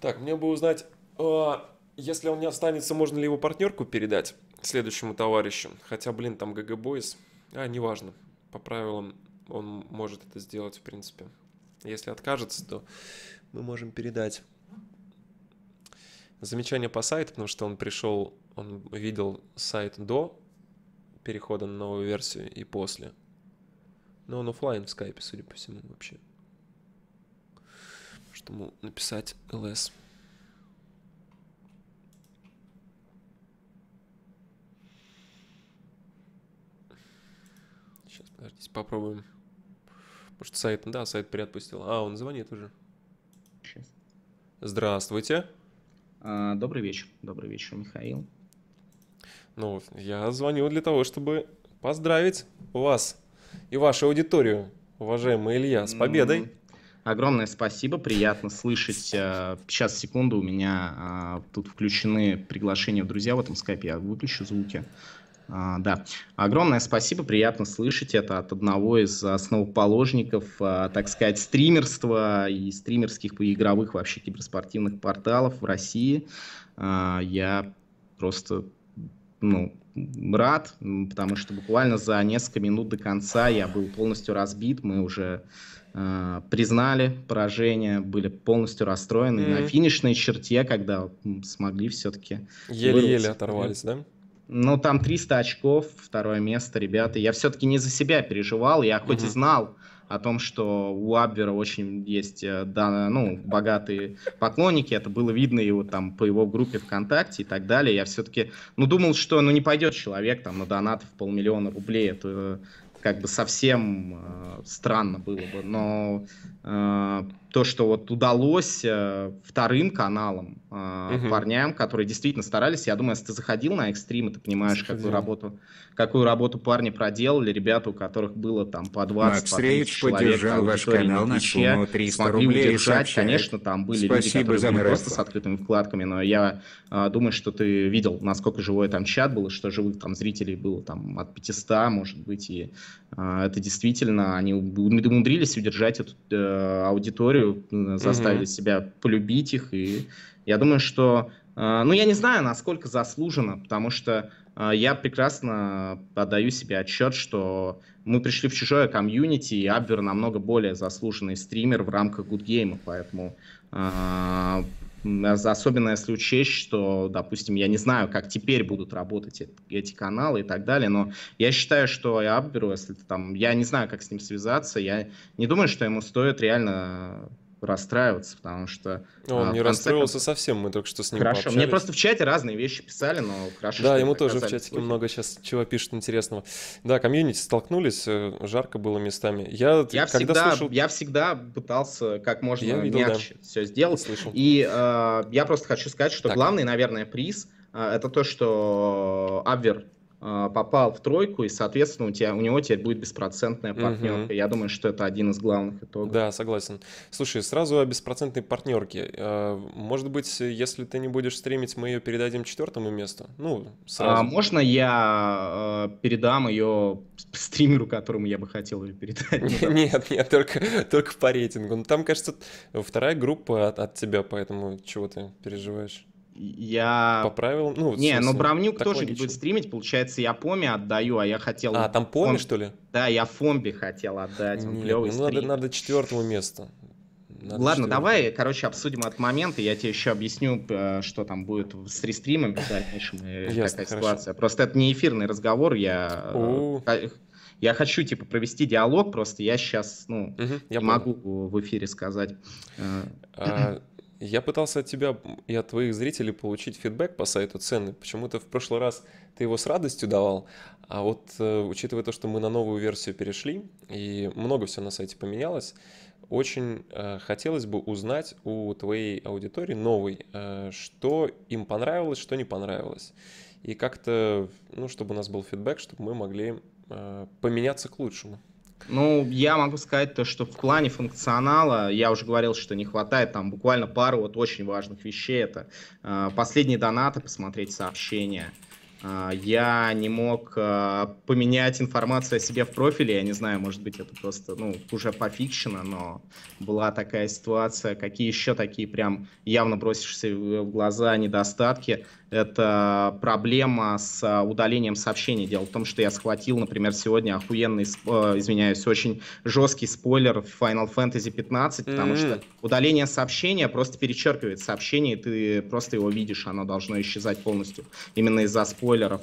Так, мне бы узнать, а, если он не останется, можно ли его партнерку передать? следующему товарищу. Хотя, блин, там ГГ Бойс. А, неважно. По правилам он может это сделать, в принципе. Если откажется, то мы можем передать. Замечание по сайту, потому что он пришел, он видел сайт до перехода на новую версию и после. Но он офлайн в скайпе, судя по всему, вообще. Что ему написать ls. Давайте попробуем. Может, сайт, да, сайт переотпустил. А, он звонит уже. Сейчас. Здравствуйте. А, добрый вечер. Добрый вечер, Михаил. Ну, я звоню для того, чтобы поздравить вас и вашу аудиторию, уважаемый Илья, с победой. огромное спасибо, приятно слышать. А, сейчас, секунду, у меня а, тут включены приглашения в друзья в этом скайпе, я выключу звуки. А, да, огромное спасибо, приятно слышать это от одного из основоположников, а, так сказать, стримерства и стримерских и игровых вообще киберспортивных порталов в России. А, я просто, ну, рад, потому что буквально за несколько минут до конца я был полностью разбит, мы уже э, признали поражение, были полностью расстроены. Mm-hmm. На финишной черте, когда смогли все-таки... Еле-еле оторвались, да? Ну, там 300 очков, второе место, ребята. Я все-таки не за себя переживал, я хоть mm и знал о том, что у Абвера очень есть э, да, ну, богатые поклонники, это было видно его там по его группе ВКонтакте и так далее. Я все-таки, ну, думал, что, ну, не пойдет человек там на донат в полмиллиона рублей, это э, как бы совсем э, странно было бы, но Э, то, что вот удалось э, вторым каналам, угу. парням, которые действительно старались. Я думаю, если ты заходил на экстрим, ты понимаешь, заходил. какую работу, какую работу парни проделали, ребята, у которых было там по 20, ну, Макс по 30 Рейч поддержал ваш канал на сумму ну, 300 смогли рублей. Удержать. Конечно, там были Спасибо люди, которые были просто с открытыми вкладками, но я э, думаю, что ты видел, насколько живой там чат был, что живых там зрителей было там от 500, может быть, и э, это действительно, они умудрились удержать эту э, аудиторию, заставили mm-hmm. себя полюбить их. И я думаю, что... Э, ну, я не знаю, насколько заслужено потому что э, я прекрасно отдаю себе отчет, что мы пришли в чужое комьюнити, и Абвер намного более заслуженный стример в рамках Good Game, поэтому э, а особенно если учесть, что, допустим, я не знаю, как теперь будут работать эти, эти каналы и так далее, но я считаю, что я Абберу, если там, я не знаю, как с ним связаться, я не думаю, что ему стоит реально расстраиваться, потому что... Ну, он а, не расстроился конце... совсем, мы только что с ним Хорошо, пообщались. мне просто в чате разные вещи писали, но хорошо, Да, ему тоже в чате слухи. много сейчас чего пишут интересного. Да, комьюнити столкнулись, э, жарко было местами. Я, я, когда всегда, слышал... я всегда пытался как можно я видел, мягче да. все сделать. Слышал. И э, я просто хочу сказать, что так. главный, наверное, приз э, это то, что Абвер а, попал в тройку, и, соответственно, у, тебя, у него теперь будет беспроцентная партнерка. Угу. Я думаю, что это один из главных итогов. Да, согласен. Слушай, сразу о беспроцентной партнерке. А, может быть, если ты не будешь стримить, мы ее передадим четвертому месту? Ну, сразу. А, можно я а, передам ее стримеру, которому я бы хотел ее передать? Ну нет, нет, только, только по рейтингу. Ну, там, кажется, вторая группа от, от тебя, поэтому чего ты переживаешь? я... По правилам? Ну, не, смысле, но Брамнюк тоже логично. будет стримить, получается, я Поми отдаю, а я хотел... А, там Поми, Фом... что ли? Да, я Фомби хотел отдать, он Нет, клевый ну, надо, надо четвертого места. Надо Ладно, четвертому. давай, короче, обсудим этот момент, и я тебе еще объясню, э, что там будет с рестримом в дальнейшем, и Ясно, какая хорошо. ситуация. Просто это не эфирный разговор, я... О. Э, я хочу, типа, провести диалог, просто я сейчас, ну, угу, я не могу в эфире сказать. Э. А, я пытался от тебя и от твоих зрителей получить фидбэк по сайту цены. Почему-то в прошлый раз ты его с радостью давал, а вот э, учитывая то, что мы на новую версию перешли, и много всего на сайте поменялось, очень э, хотелось бы узнать у твоей аудитории новой, э, что им понравилось, что не понравилось. И как-то, ну, чтобы у нас был фидбэк, чтобы мы могли поменяться к лучшему. Ну, я могу сказать то, что в плане функционала, я уже говорил, что не хватает там буквально пару вот очень важных вещей. Это э, последние донаты, посмотреть сообщения. Э, я не мог э, поменять информацию о себе в профиле. Я не знаю, может быть, это просто, ну, уже пофикшено, но была такая ситуация. Какие еще такие прям явно бросишься в глаза недостатки? это проблема с э, удалением сообщений. Дело в том, что я схватил, например, сегодня охуенный, э, извиняюсь, очень жесткий спойлер в Final Fantasy 15, потому mm-hmm. что удаление сообщения просто перечеркивает сообщение, и ты просто его видишь, оно должно исчезать полностью, именно из-за спойлеров.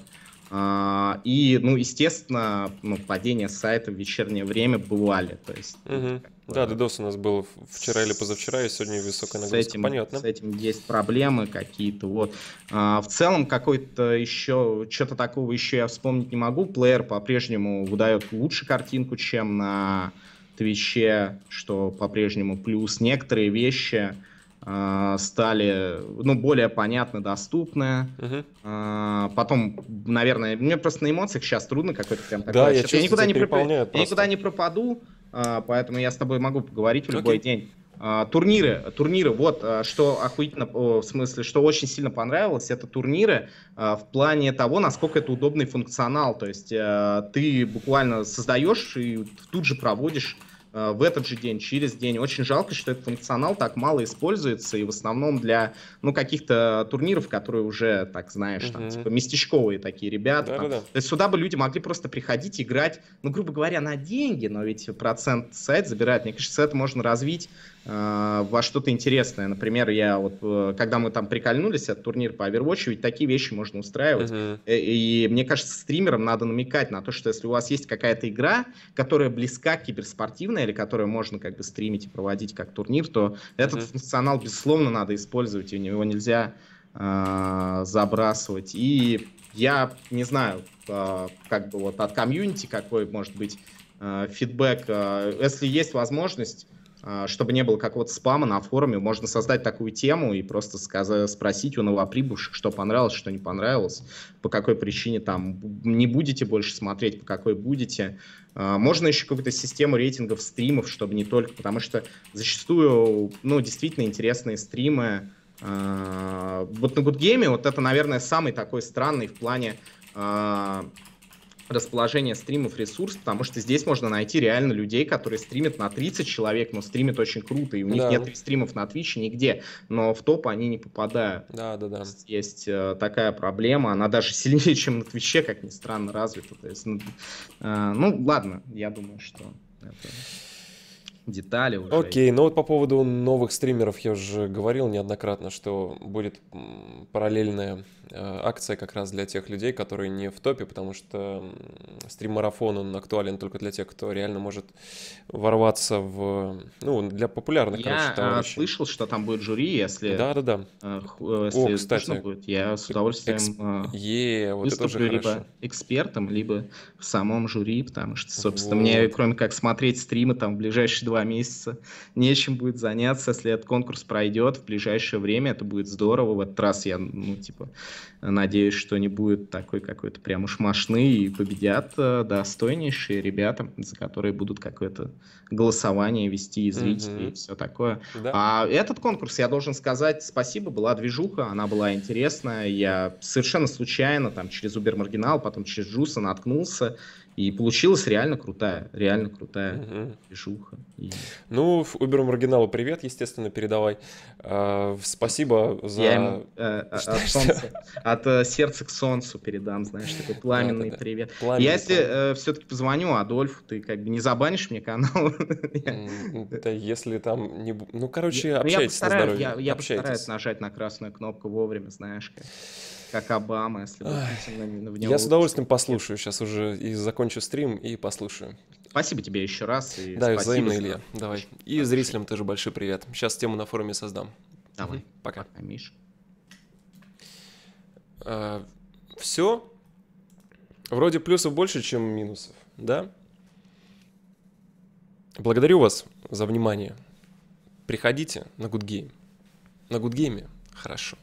А, и, ну, естественно, ну, падение сайта в вечернее время бывали, то есть... Mm-hmm да, DDoS у нас был вчера или позавчера, и сегодня высокая нагрузка. С этим, Понятно. С этим есть проблемы какие-то. Вот. А, в целом, какой-то еще, что-то такого еще я вспомнить не могу. Плеер по-прежнему выдает лучше картинку, чем на Твиче, что по-прежнему плюс. Некоторые вещи а, стали, ну, более понятно доступны. Угу. А, потом, наверное, мне просто на эмоциях сейчас трудно какой-то прям такой. Да, я, я никуда не, проп... я никуда не пропаду. А, поэтому я с тобой могу поговорить в любой okay. день. А, турниры, турниры, вот а, что охуительно, в смысле, что очень сильно понравилось, это турниры в плане того, насколько это удобный функционал, то есть э, ты буквально создаешь и тут же проводишь Э, в этот же день, через день. Очень жалко, что этот функционал так мало используется, и в основном для, ну, каких-то турниров, которые уже, так знаешь, там, типа, местечковые такие ребята. там. То есть сюда бы люди могли просто приходить, играть, ну, грубо говоря, на деньги, но ведь процент сайт забирает. Мне кажется, это можно развить Э, во что-то интересное. Например, я вот, э, когда мы там прикольнулись от турнир по Overwatch, ведь такие вещи можно устраивать. Uh-huh. И, э, и мне кажется, стримерам надо намекать на то, что если у вас есть какая-то игра, которая близка к киберспортивной или которую можно как бы стримить и проводить как турнир, то этот uh-huh. функционал, безусловно, надо использовать, и его нельзя э, забрасывать. И я не знаю, э, как бы вот от комьюнити какой может быть э, фидбэк. Э, если есть возможность а, чтобы не было какого-то спама на форуме, можно создать такую тему и просто сказать, спросить у новоприбывших, что понравилось, что не понравилось, по какой причине там не будете больше смотреть, по какой будете. А, можно еще какую-то систему рейтингов стримов, чтобы не только, потому что зачастую, ну, действительно интересные стримы. А, вот на Good Game вот это, наверное, самый такой странный в плане расположение стримов ресурс, потому что здесь можно найти реально людей, которые стримят на 30 человек, но стримят очень круто, и у них да. нет стримов на Twitch нигде, но в топ они не попадают. Да, да, да. Есть, есть э, такая проблема, она даже сильнее, чем на Твиче, как ни странно, развита. То есть, ну, э, ну ладно, я думаю, что это детали уже. Окей, ну вот по поводу новых стримеров я уже говорил неоднократно, что будет параллельная э, акция как раз для тех людей, которые не в топе, потому что стрим-марафон, он актуален только для тех, кто реально может ворваться в... Ну, для популярных, я короче, Я а, слышал, что там будет жюри, если... Да-да-да. Э, э, если О, кстати. будет, я с удовольствием Эксп... е, вот выступлю это либо экспертом, либо в самом жюри, потому что, собственно, вот. мне, кроме как смотреть стримы там в ближайшие два два месяца. Нечем будет заняться, если этот конкурс пройдет в ближайшее время, это будет здорово. В этот раз я, ну, типа, надеюсь, что не будет такой какой-то прям уж мощный, и победят э, достойнейшие ребята, за которые будут какое-то голосование вести и зрители, mm-hmm. и все такое. Да. А этот конкурс, я должен сказать, спасибо, была движуха, она была интересная. Я совершенно случайно, там, через Uber Marginal, потом через Жуса наткнулся, и получилась реально крутая, реально крутая угу. Ну, Uber Маргиналу привет, естественно, передавай. А, спасибо за... Э, э, от, э, сердца к солнцу передам, знаешь, такой пламенный привет. Я если все-таки позвоню Адольфу, ты как бы не забанишь мне канал? Да если там не... Ну, короче, ну, общайтесь на здоровье. Я постараюсь нажать на красную кнопку вовремя, знаешь как. Как Обама, если бы в него... Я с удовольствием послушаю сейчас уже и закончу стрим и послушаю. Спасибо тебе еще раз. И да, взаимно, Илья. Давай. И Хорошо. зрителям тоже большой привет. Сейчас тему на форуме создам. Давай. Угу. Пока. Пока, Миш. А, э, все. Вроде плюсов больше, чем минусов, да? Благодарю вас за внимание. Приходите на Good Game. На Good Game хорошо.